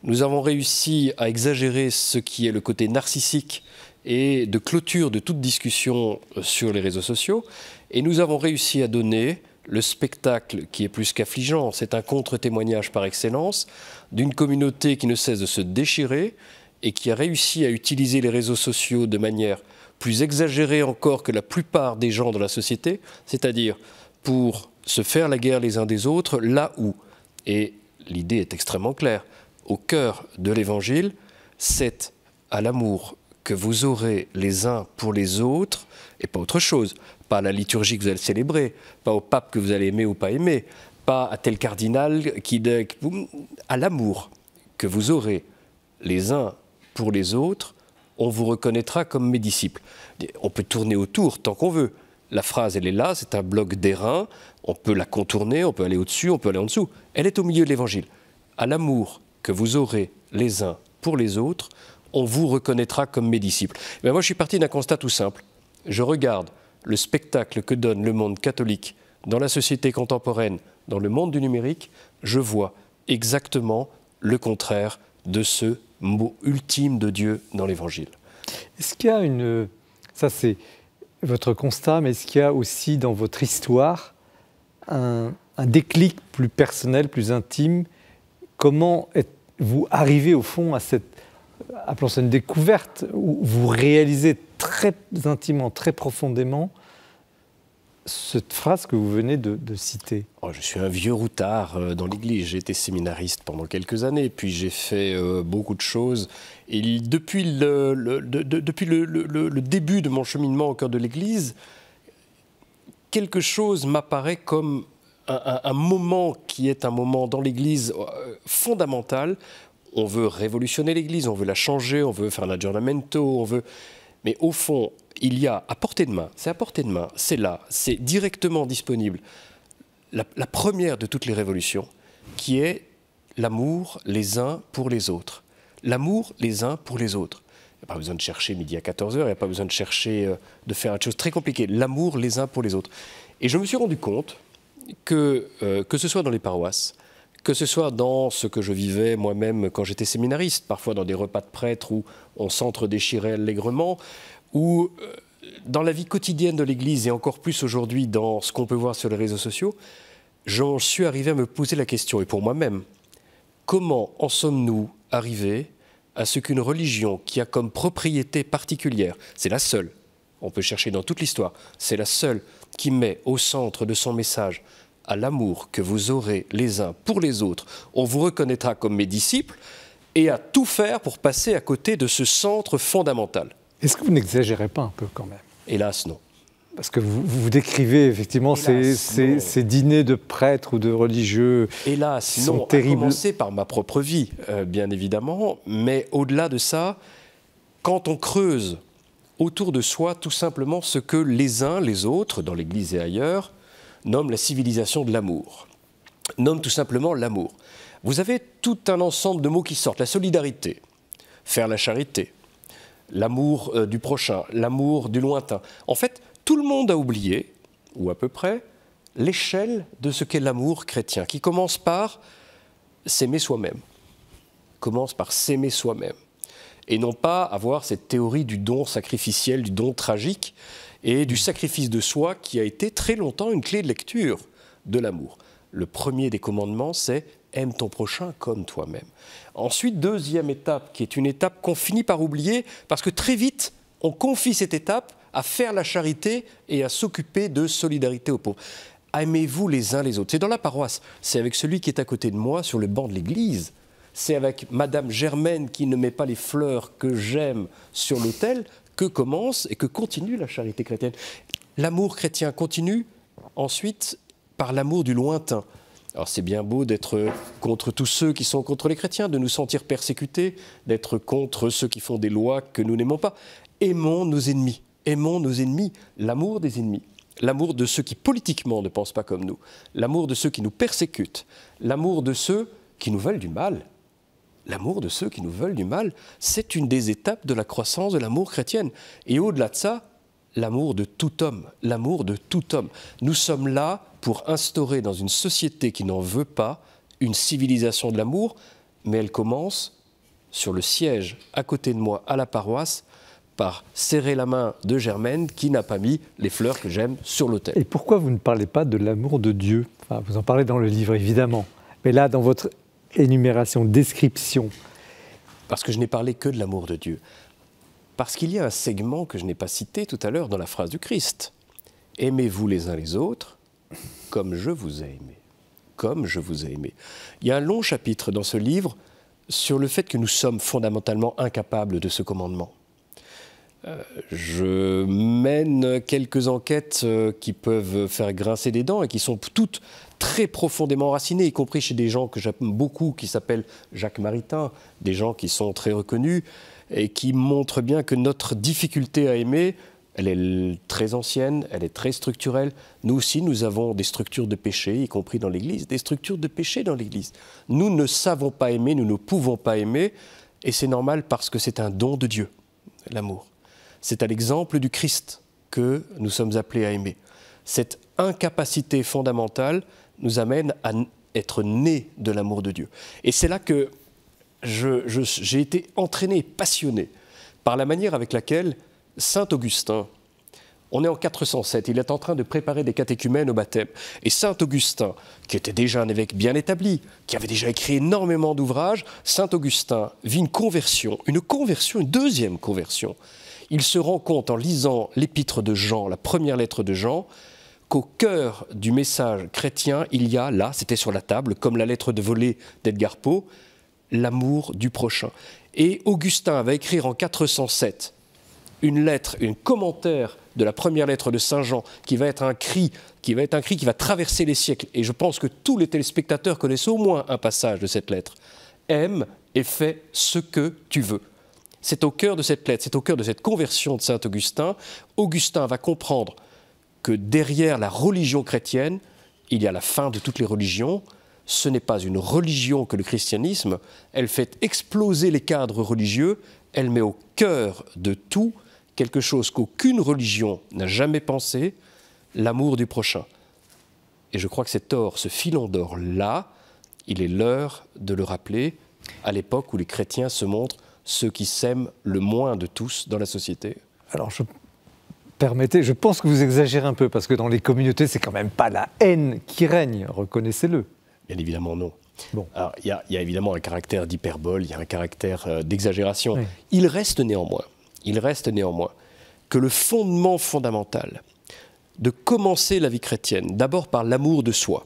nous avons réussi à exagérer ce qui est le côté narcissique et de clôture de toute discussion euh, sur les réseaux sociaux. Et nous avons réussi à donner le spectacle qui est plus qu'affligeant, c'est un contre-témoignage par excellence d'une communauté qui ne cesse de se déchirer et qui a réussi à utiliser les réseaux sociaux de manière plus exagérée encore que la plupart des gens de la société, c'est-à-dire pour se faire la guerre les uns des autres là où. Et l'idée est extrêmement claire au cœur de l'Évangile, c'est à l'amour que vous aurez les uns pour les autres, et pas autre chose, pas à la liturgie que vous allez célébrer, pas au pape que vous allez aimer ou pas aimer, pas à tel cardinal qui... à l'amour que vous aurez les uns pour les autres, on vous reconnaîtra comme mes disciples. On peut tourner autour tant qu'on veut. La phrase, elle est là, c'est un bloc d'airain, on peut la contourner, on peut aller au-dessus, on peut aller en dessous. Elle est au milieu de l'évangile. À l'amour que vous aurez les uns pour les autres, on vous reconnaîtra comme mes disciples. Mais eh moi, je suis parti d'un constat tout simple. Je regarde le spectacle que donne le monde catholique dans la société contemporaine, dans le monde du numérique, je vois exactement le contraire de ce mot ultime de Dieu dans l'Évangile. Est-ce qu'il y a une... Ça c'est votre constat, mais est-ce qu'il y a aussi dans votre histoire un, un déclic plus personnel, plus intime Comment vous arrivez au fond à cette, appelons une découverte, où vous réalisez très intimement, très profondément cette phrase que vous venez de, citer oh, Je suis un vieux routard euh, dans l'Église. J'ai été séminariste pendant quelques années, puis j'ai fait euh, beaucoup de choses. Et depuis le, depuis le, début de mon cheminement au cœur de l'Église, quelque chose m'apparaît comme un, moment qui est un moment dans l'Église euh, fondamental. On veut révolutionner l'Église, on veut la changer, on veut faire un aggiornamento, on veut... Mais au fond, il y a à portée de main, c'est à portée de main, c'est là, c'est directement disponible, la, première de toutes les révolutions, qui est l'amour les uns pour les autres. L'amour les uns pour les autres. Il n'y a pas besoin de chercher midi à 14h, il n'y a pas besoin de chercher euh, de faire une chose très compliqué. L'amour les uns pour les autres. Et je me suis rendu compte, euh, que, ce soit dans les paroisses, que ce soit dans ce que je vivais moi-même quand j'étais séminariste, parfois dans des repas de prêtres où on s'entre-déchirait allègrement, ou euh, dans la vie quotidienne de l'Église et encore plus aujourd'hui dans ce qu'on peut voir sur les réseaux sociaux, j'en suis arrivé à me poser la question, et pour moi-même, comment en sommes-nous arrivés à ce qu'une religion qui a comme propriété particulière, c'est la seule, on peut chercher dans toute l'histoire, c'est la seule qui met au centre de son message à l'amour que vous aurez les uns pour les autres, on vous reconnaîtra comme mes disciples, et à tout faire pour passer à côté de ce centre fondamental. Est-ce que vous n'exagérez pas un peu quand même Hélas, non. Parce que vous, vous décrivez effectivement ces, dîners de prêtres ou de religieux. Hélas, qui sont non, par ma propre vie, euh, bien évidemment, mais au-delà de ça, quand on creuse autour de soi tout simplement ce que les uns, les autres, dans l'Église et ailleurs, nomment la civilisation de l'amour, nomment tout simplement l'amour. Vous avez tout un ensemble de mots qui sortent, la solidarité, faire la charité, l'amour euh, du prochain, l'amour du lointain. En fait, tout le monde a oublié, ou à peu près, l'échelle de ce qu'est l'amour chrétien, qui commence par s'aimer soi-même, commence par s'aimer soi-même et non pas avoir cette théorie du don sacrificiel, du don tragique et du sacrifice de soi qui a été très longtemps une clé de lecture de l'amour. Le premier des commandements, c'est aime ton prochain comme toi-même. Ensuite, deuxième étape, qui est une étape qu'on finit par oublier, parce que très vite, on confie cette étape à faire la charité et à s'occuper de solidarité aux pauvres. Aimez-vous les uns les autres. C'est dans la paroisse, c'est avec celui qui est à côté de moi sur le banc de l'église c'est avec Madame Germaine qui ne met pas les fleurs que j'aime sur l'autel que commence et que continue la charité chrétienne. L'amour chrétien continue ensuite par l'amour du lointain. Alors c'est bien beau d'être contre tous ceux qui sont contre les chrétiens, de nous sentir persécutés, d'être contre ceux qui font des lois que nous n'aimons pas. Aimons nos ennemis, aimons nos ennemis, l'amour des ennemis, l'amour de ceux qui politiquement ne pensent pas comme nous, l'amour de ceux qui nous persécutent, l'amour de ceux qui nous veulent du mal. L'amour de ceux qui nous veulent du mal, c'est une des étapes de la croissance de l'amour chrétienne. Et au-delà de ça, l'amour de tout homme, l'amour de tout homme. Nous sommes là pour instaurer dans une société qui n'en veut pas une civilisation de l'amour, mais elle commence sur le siège à côté de moi à la paroisse par serrer la main de Germaine qui n'a pas mis les fleurs que j'aime sur l'autel. Et pourquoi vous ne parlez pas de l'amour de Dieu Vous en parlez dans le livre évidemment, mais là dans votre énumération, description Parce que je n'ai parlé que de l'amour de Dieu. Parce qu'il y a un segment que je n'ai pas cité tout à l'heure dans la phrase du Christ. Aimez-vous les uns les autres comme je vous ai aimé. Comme je vous ai aimé. Il y a un long chapitre dans ce livre sur le fait que nous sommes fondamentalement incapables de ce commandement. Euh, je mène quelques enquêtes euh, qui peuvent faire grincer des dents et qui sont toutes très profondément enraciné, y compris chez des gens que j'aime beaucoup, qui s'appellent Jacques Maritain, des gens qui sont très reconnus et qui montrent bien que notre difficulté à aimer, elle est très ancienne, elle est très structurelle. Nous aussi, nous avons des structures de péché, y compris dans l'Église, des structures de péché dans l'Église. Nous ne savons pas aimer, nous ne pouvons pas aimer, et c'est normal parce que c'est un don de Dieu, l'amour. C'est à l'exemple du Christ que nous sommes appelés à aimer. Cette incapacité fondamentale, nous amène à être nés de l'amour de Dieu. Et c'est là que j'ai été entraîné, passionné par la manière avec laquelle Saint Augustin, on est en 407, il est en train de préparer des catéchumènes au baptême. Et Saint Augustin, qui était déjà un évêque bien établi, qui avait déjà écrit énormément d'ouvrages, Saint Augustin vit une conversion, une conversion, une deuxième conversion. Il se rend compte en lisant l'épître de Jean, la première lettre de Jean, qu'au cœur du message chrétien, il y a, là, c'était sur la table, comme la lettre de volée d'Edgar Poe, l'amour du prochain. Et Augustin va écrire en 407 une lettre, un commentaire de la première lettre de Saint Jean, qui va être un cri, qui va être un cri qui va traverser les siècles. Et je pense que tous les téléspectateurs connaissent au moins un passage de cette lettre. Aime et fais ce que tu veux. C'est au cœur de cette lettre, c'est au cœur de cette conversion de Saint Augustin. Augustin va comprendre que derrière la religion chrétienne, il y a la fin de toutes les religions. Ce n'est pas une religion que le christianisme, elle fait exploser les cadres religieux, elle met au cœur de tout quelque chose qu'aucune religion n'a jamais pensé, l'amour du prochain. Et je crois que cet or, ce filon d'or-là, il est l'heure de le rappeler à l'époque où les chrétiens se montrent ceux qui s'aiment le moins de tous dans la société. Alors je permettez, je pense que vous exagérez un peu, parce que dans les communautés, c'est quand même pas la haine qui règne, reconnaissez-le. Bien évidemment, non. Bon. il y, a évidemment un caractère d'hyperbole, il y a un caractère euh, d'exagération. Il reste néanmoins, il reste néanmoins que le fondement fondamental de commencer la vie chrétienne, d'abord par l'amour de soi,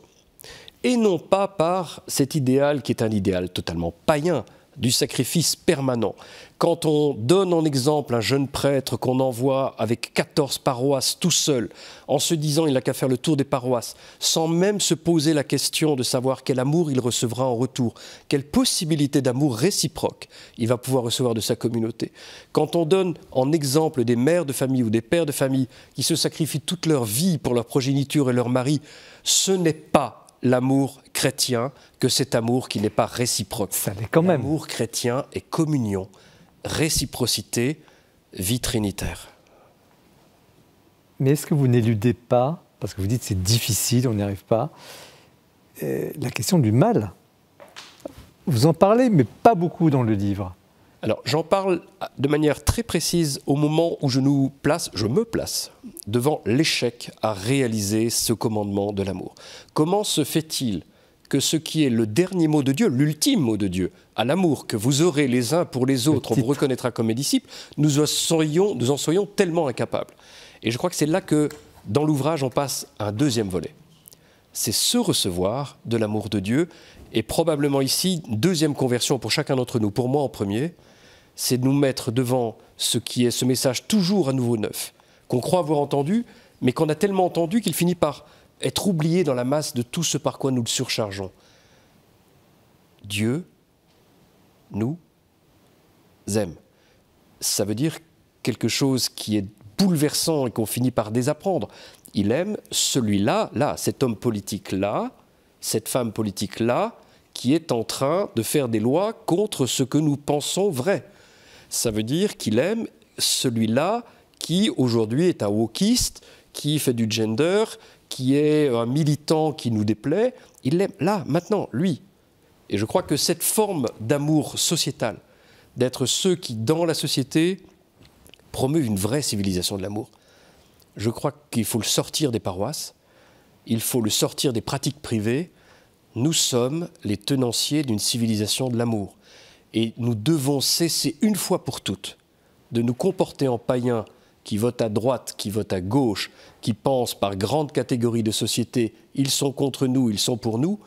et non pas par cet idéal qui est un idéal totalement païen du sacrifice permanent, quand on donne en exemple un jeune prêtre qu'on envoie avec 14 paroisses tout seul, en se disant il n'a qu'à faire le tour des paroisses, sans même se poser la question de savoir quel amour il recevra en retour, quelle possibilité d'amour réciproque il va pouvoir recevoir de sa communauté. Quand on donne en exemple des mères de famille ou des pères de famille qui se sacrifient toute leur vie pour leur progéniture et leur mari, ce n'est pas l'amour chrétien que cet amour qui n'est pas réciproque. Ça l'est quand même. L'amour chrétien et communion, réciprocité, vie trinitaire. Mais est-ce que vous n'éludez pas, parce que vous dites c'est difficile, on n'y arrive pas, euh, la question du mal Vous en parlez, mais pas beaucoup dans le livre. Alors j'en parle de manière très précise au moment où je nous place, je me place devant l'échec à réaliser ce commandement de l'amour. Comment se fait-il que ce qui est le dernier mot de Dieu, l'ultime mot de Dieu, à l'amour que vous aurez les uns pour les autres, on vous reconnaîtra comme mes disciples, nous en serions, tellement incapables. Et je crois que c'est là que, dans l'ouvrage, on passe à un deuxième volet. C'est se recevoir de l'amour de Dieu, et probablement ici, deuxième conversion pour chacun d'entre nous, pour moi en premier, c'est de nous mettre devant ce qui est ce message toujours à nouveau neuf, qu'on croit avoir entendu, mais qu'on a tellement entendu qu'il finit par être oublié dans la masse de tout ce par quoi nous le surchargeons. Dieu nous aime. Ça veut dire quelque chose qui est bouleversant et qu'on finit par désapprendre. Il aime celui-là, là, cet homme politique-là, cette femme politique-là, qui est en train de faire des lois contre ce que nous pensons vrai. Ça veut dire qu'il aime celui-là qui aujourd'hui est un wokiste, qui fait du gender, qui est un militant qui nous déplaît, il l'aime là, maintenant, lui. Et je crois que cette forme d'amour sociétal, d'être ceux qui, dans la société, promeuvent une vraie civilisation de l'amour, je crois qu'il faut le sortir des paroisses, il faut le sortir des pratiques privées. Nous sommes les tenanciers d'une civilisation de l'amour. Et nous devons cesser une fois pour toutes de nous comporter en païens qui votent à droite, qui votent à gauche, qui pensent par grandes catégories de société, ils sont contre nous, ils sont pour nous,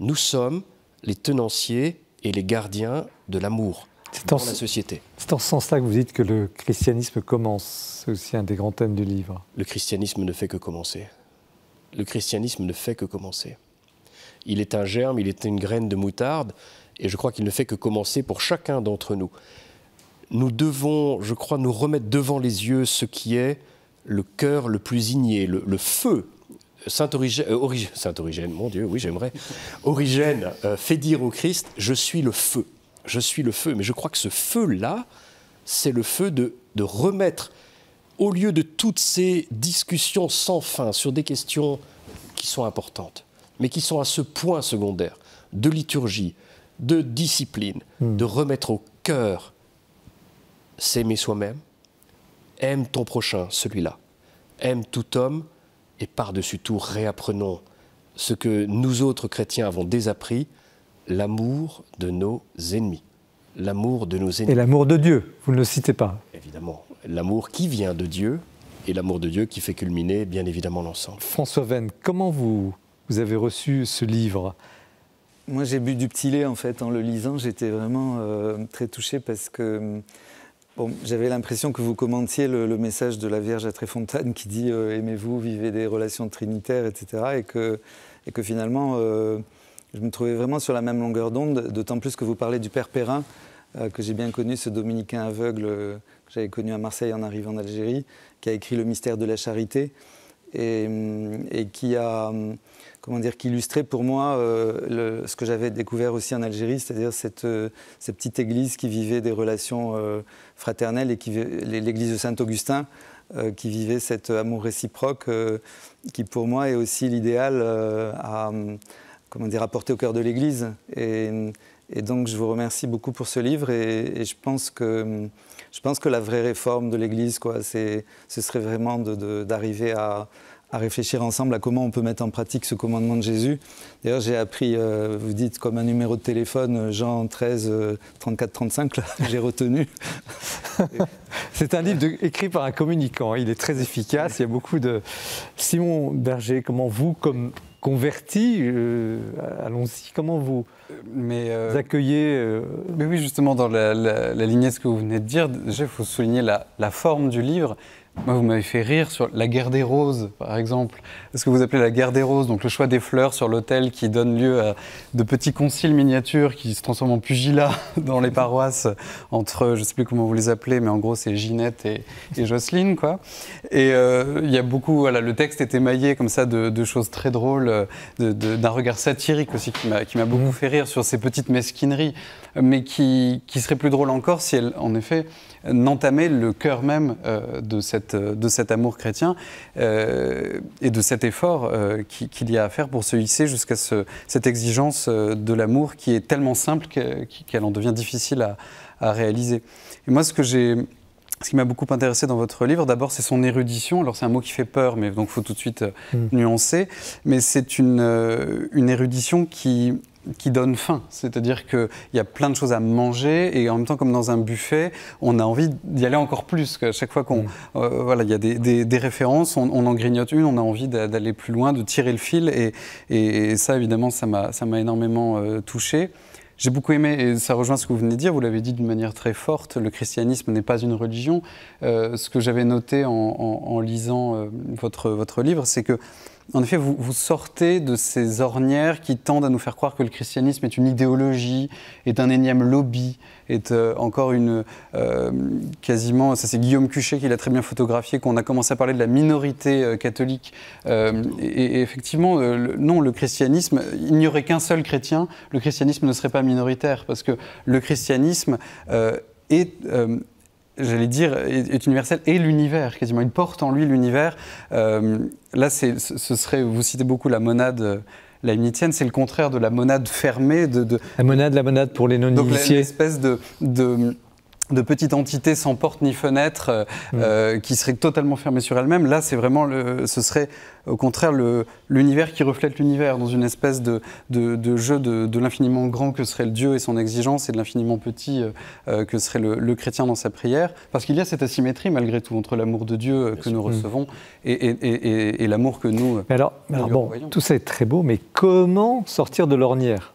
nous sommes les tenanciers et les gardiens de l'amour dans la société. C'est en ce sens-là que vous dites que le christianisme commence. C'est aussi un des grands thèmes du livre. Le christianisme ne fait que commencer. Le christianisme ne fait que commencer. Il est un germe, il est une graine de moutarde, et je crois qu'il ne fait que commencer pour chacun d'entre nous. Nous devons, je crois, nous remettre devant les yeux ce qui est le cœur le plus igné, le, feu. Saint Origène, euh, [LAUGHS] Saint mon Dieu, oui, j'aimerais. Origène euh, fait dire au Christ Je suis le feu, je suis le feu. Mais je crois que ce feu-là, c'est le feu de, de remettre, au lieu de toutes ces discussions sans fin sur des questions qui sont importantes, mais qui sont à ce point secondaire de liturgie, de discipline, hmm. de remettre au cœur s'aimer soi-même, Aime ton prochain, celui-là. Aime tout homme et par-dessus tout, réapprenons ce que nous autres chrétiens avons désappris, l'amour de nos ennemis. L'amour de nos ennemis. Et l'amour de Dieu, vous ne le citez pas. Évidemment, l'amour qui vient de Dieu et l'amour de Dieu qui fait culminer bien évidemment l'ensemble. François Venn, comment vous, vous avez reçu ce livre Moi j'ai bu du petit lait en fait en le lisant, j'étais vraiment euh, très touché parce que hum, j'avais l'impression que vous commentiez le, message de la Vierge à Tréfontaine qui dit euh, aimez-vous, vivez des relations trinitaires, etc. Et que, et que finalement, euh, je me trouvais vraiment sur la même longueur d'onde, d'autant plus que vous parlez du Père Perrin, euh, que j'ai bien connu, ce dominicain aveugle que j'avais connu à Marseille en arrivant en Algérie, qui a écrit Le mystère de la charité et hum, qui a. Hum, comment dire, qui illustrait pour moi euh, ce que j'avais découvert aussi en Algérie, c'est-à-dire cette, euh, petite église qui vivait des relations euh, fraternelles et qui l'église de Saint-Augustin qui vivait cet amour réciproque qui pour moi est aussi l'idéal à comment dire, apporter au cœur de l'église. Et, donc je vous remercie beaucoup pour ce livre et, je pense que je pense que la vraie réforme de l'église, quoi, ce serait vraiment d'arriver à à réfléchir ensemble à comment on peut mettre en pratique ce commandement de Jésus. D'ailleurs, j'ai appris, euh, vous dites comme un numéro de téléphone, euh, Jean 13, 34, 35, j'ai retenu. [LAUGHS] C'est un livre écrit par un communicant, il est très efficace, il y a beaucoup de... Simon Berger, comment vous, comme converti, euh, allons-y, comment vous, mais, accueillez Mais oui, justement, dans la, la, lignée de ce que vous venez de dire, déjà, il faut souligner la, la forme du livre. Moi, vous m'avez fait rire sur la guerre des roses, par exemple. Ce que vous appelez la guerre des roses, donc le choix des fleurs sur l'autel qui donne lieu à de petits conciles miniatures qui se transforment en pugilats [LAUGHS] dans les paroisses entre, je ne sais plus comment vous les appelez, mais en gros, c'est Ginette et, et, Jocelyne, quoi. Et euh, il y a beaucoup, voilà, le texte est émaillé comme ça de, choses très drôles, d'un regard satirique aussi qui m'a beaucoup mmh. fait rire sur ces petites mesquineries, mais qui, qui serait plus drôle encore si elle, en effet, N'entamer le cœur même euh, de, cette, euh, de cet amour chrétien euh, et de cet effort qu'il y a à faire pour se hisser jusqu'à cette exigence de l'amour qui est tellement simple qu'elle en devient difficile à, réaliser. Et moi, ce que j'ai ce qui m'a beaucoup intéressé dans votre livre, d'abord, c'est son érudition. Alors, c'est un mot qui fait peur, mais donc faut tout de suite mm. nuancer. Mais c'est une, une érudition qui qui donne faim. C'est-à-dire qu'il y a plein de choses à manger et en même temps, comme dans un buffet, on a envie d'y aller encore plus. À chaque fois qu'on. Mm. Euh, voilà, il y a des, références, on, en grignote une, on a envie d'aller plus loin, de tirer le fil. Et, et ça, évidemment, ça m'a énormément euh, touché. J'ai beaucoup aimé, et ça rejoint ce que vous venez de dire, vous l'avez dit d'une manière très forte, le christianisme n'est pas une religion. Euh, ce que j'avais noté en, en lisant votre, votre livre, c'est que en effet, vous, sortez de ces ornières qui tendent à nous faire croire que le christianisme est une idéologie, est un énième lobby, est euh, encore une euh, quasiment. Ça, c'est Guillaume Cuchet qui l'a très bien photographié, qu'on a commencé à parler de la minorité euh, catholique. Et, effectivement, non, le christianisme, il n'y aurait qu'un seul chrétien, le christianisme ne serait pas minoritaire, parce que le christianisme est j'allais dire, est, universel et l'univers, quasiment. Il porte en lui l'univers. Euh, là là, ce serait, vous citez beaucoup la monade unitienne euh, c'est le contraire de la monade fermée. De, la monade, la monade pour les non-initiés. Donc, l'espèce de, de de petites entités sans porte ni fenêtre euh, mm. euh, qui serait totalement fermée sur elle-même. Là, c'est vraiment le, ce serait au contraire l'univers qui reflète l'univers dans une espèce de, jeu de, l'infiniment grand que serait le Dieu et son exigence et de l'infiniment petit euh, que serait le, chrétien dans sa prière. Parce qu'il y a cette asymétrie malgré tout entre l'amour de Dieu que nous mm. recevons et, et, l'amour que nous. alors, alors bon, tout ça est très beau, mais comment sortir de l'ornière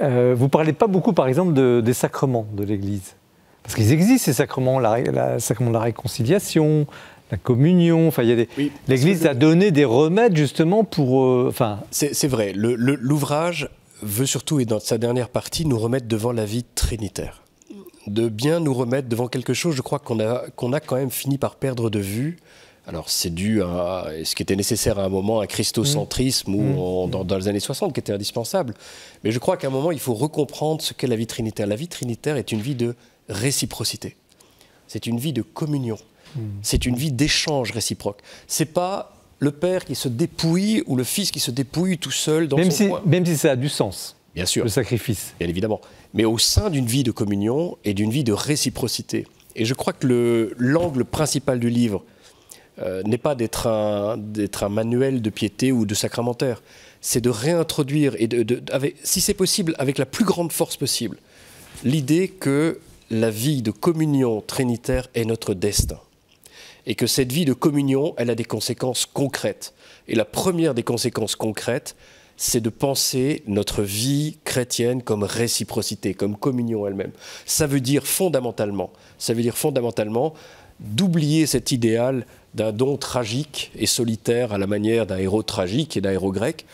euh, vous ne parlez pas beaucoup, par exemple, des sacrements de l'Église. Parce qu'ils existent, ces sacrements, la, sacrement de la réconciliation, la communion. Enfin, L'Église a donné des remèdes, justement, pour. Euh, enfin... C'est vrai. L'ouvrage veut surtout, et dans sa dernière partie, nous remettre devant la vie trinitaire. De bien nous remettre devant quelque chose, je crois, qu'on a, qu'on a quand même fini par perdre de vue alors c'est dû à ce qui était nécessaire à un moment, un christocentrisme mmh. ou mmh. dans, les années 60 qui était indispensable. Mais je crois qu'à un moment, il faut recomprendre ce qu'est la vie trinitaire. La vie trinitaire est une vie de réciprocité. C'est une vie de communion. Mmh. C'est une vie d'échange réciproque. C'est pas le père qui se dépouille ou le fils qui se dépouille tout seul dans même son si, Même si ça a du sens. Bien sûr. Le sacrifice. Bien évidemment. Mais au sein d'une vie de communion et d'une vie de réciprocité. Et je crois que l'angle principal du livre, euh, n'est pas d'être un manuel de piété ou de sacramentaire. C'est de réintroduire, et de, si c'est possible, avec la plus grande force possible, l'idée que la vie de communion trinitaire est notre destin. Et que cette vie de communion, elle a des conséquences concrètes. Et la première des conséquences concrètes, c'est de penser notre vie chrétienne comme réciprocité, comme communion elle-même. Ça veut dire fondamentalement, ça veut dire fondamentalement d'oublier cet idéal d'un don tragique et solitaire à la manière d'un héros tragique et d'un héros grec.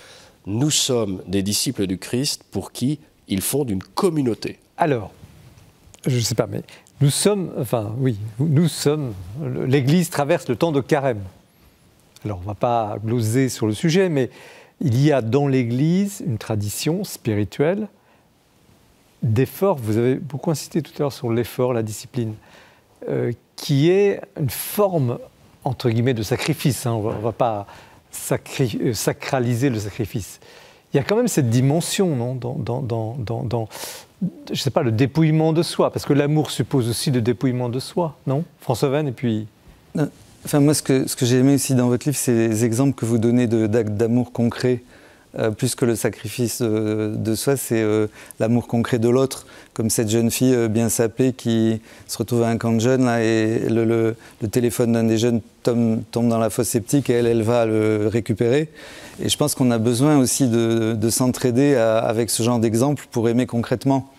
Nous sommes des disciples du Christ pour qui ils font d'une communauté. Alors, je ne sais pas, mais nous sommes, enfin oui, nous sommes, l'Église traverse le temps de carême. Alors on ne va pas gloser sur le sujet, mais il y a dans l'Église une tradition spirituelle d'effort. Vous avez beaucoup insisté tout à l'heure sur l'effort, la discipline. Euh, qui est une forme, entre guillemets, de sacrifice. Hein. on ne va pas euh, sacraliser le sacrifice. Il y a quand même cette dimension, non dans, dans, dans, dans, je sais pas, le dépouillement de soi, parce que l'amour suppose aussi le dépouillement de soi, non François Venn et puis... Euh, enfin, moi, ce que, ce que j'ai aimé aussi dans votre livre, c'est les exemples que vous donnez d'actes d'amour concrets euh, plus que le sacrifice euh, de soi, c'est euh, l'amour concret de l'autre, comme cette jeune fille bien sapée qui se retrouve à un camp de jeunes là, et le, téléphone d'un des jeunes tombe, dans la fosse sceptique et elle, elle va le récupérer. Et je pense qu'on a besoin aussi de s'entraider avec ce genre d'exemple pour aimer concrètement.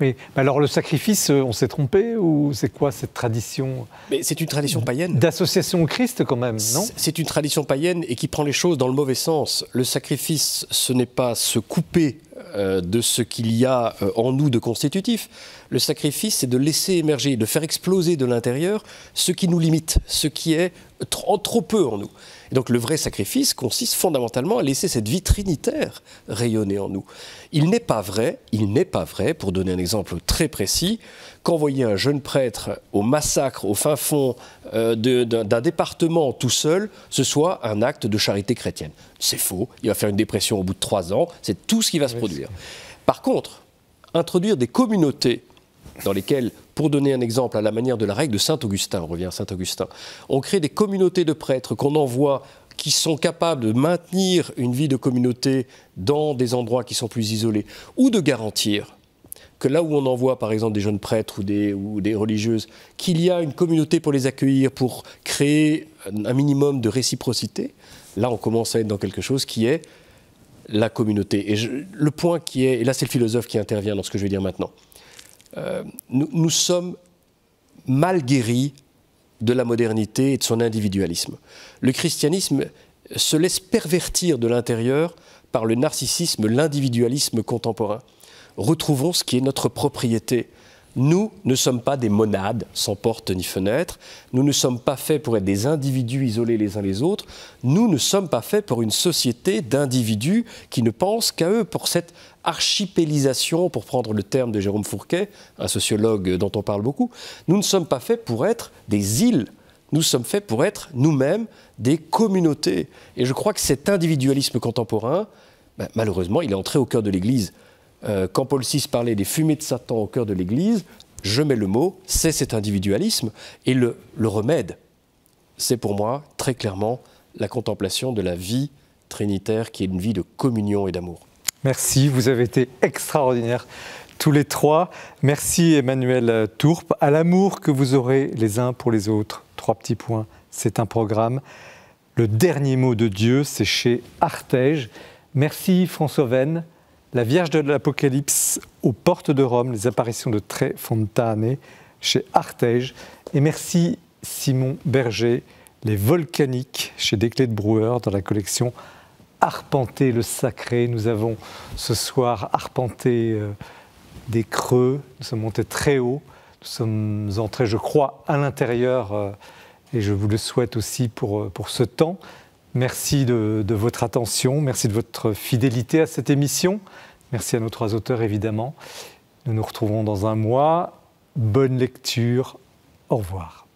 Mais alors le sacrifice, euh, on s'est trompé ou c'est quoi cette tradition c'est une tradition païenne. D'association au Christ quand même, non C'est une tradition païenne et qui prend les choses dans le mauvais sens. Le sacrifice, ce n'est pas se couper euh, de ce qu'il y a euh, en nous de constitutif. Le sacrifice, c'est de laisser émerger, de faire exploser de l'intérieur ce qui nous limite, ce qui est trop, trop peu en nous donc le vrai sacrifice consiste fondamentalement à laisser cette vie trinitaire rayonner en nous. Il n'est pas vrai, il n'est pas vrai, pour donner un exemple très précis, qu'envoyer un jeune prêtre au massacre au fin fond euh, d'un département tout seul, ce soit un acte de charité chrétienne. C'est faux, il va faire une dépression au bout de trois ans, c'est tout ce qui va se produire. Par contre, introduire des communautés dans lesquelles, pour donner un exemple à la manière de la règle de Saint-Augustin, on revient à Saint-Augustin, on crée des communautés de prêtres qu'on envoie qui sont capables de maintenir une vie de communauté dans des endroits qui sont plus isolés, ou de garantir que là où on envoie par exemple des jeunes prêtres ou des, ou des religieuses, qu'il y a une communauté pour les accueillir, pour créer un minimum de réciprocité, là on commence à être dans quelque chose qui est la communauté. Et le point qui est, et là c'est le philosophe qui intervient dans ce que je vais dire maintenant, euh, nous, nous, sommes mal guéris de la modernité et de son individualisme. Le christianisme se laisse pervertir de l'intérieur par le narcissisme, l'individualisme contemporain. Retrouvons ce qui est notre propriété, nous ne sommes pas des monades sans porte ni fenêtre, nous ne sommes pas faits pour être des individus isolés les uns les autres, nous ne sommes pas faits pour une société d'individus qui ne pensent qu'à eux, pour cette archipélisation, pour prendre le terme de Jérôme Fourquet, un sociologue dont on parle beaucoup, nous ne sommes pas faits pour être des îles, nous sommes faits pour être nous-mêmes des communautés. Et je crois que cet individualisme contemporain, ben, malheureusement, il est entré au cœur de l'Église. Euh, quand Paul VI parlait des fumées de Satan au cœur de l'Église, je mets le mot, c'est cet individualisme. Et le, remède, c'est pour moi très clairement la contemplation de la vie trinitaire qui est une vie de communion et d'amour. Merci, vous avez été extraordinaires tous les trois. Merci Emmanuel Tourpe. À l'amour que vous aurez les uns pour les autres, trois petits points, c'est un programme. Le dernier mot de Dieu, c'est chez Artege. Merci François Venn. La Vierge de l'Apocalypse aux portes de Rome, les apparitions de Tre Fontane chez Artege. Et merci Simon Berger, les volcaniques chez Desclés de Brouwer dans la collection Arpenter le sacré. Nous avons ce soir arpenté euh, des creux, nous sommes montés très haut, nous sommes entrés, je crois, à l'intérieur euh, et je vous le souhaite aussi pour, euh, ce temps. Merci de votre attention, merci de votre fidélité à cette émission. Merci à nos trois auteurs, évidemment. Nous nous retrouvons dans un mois. Bonne lecture. Au revoir.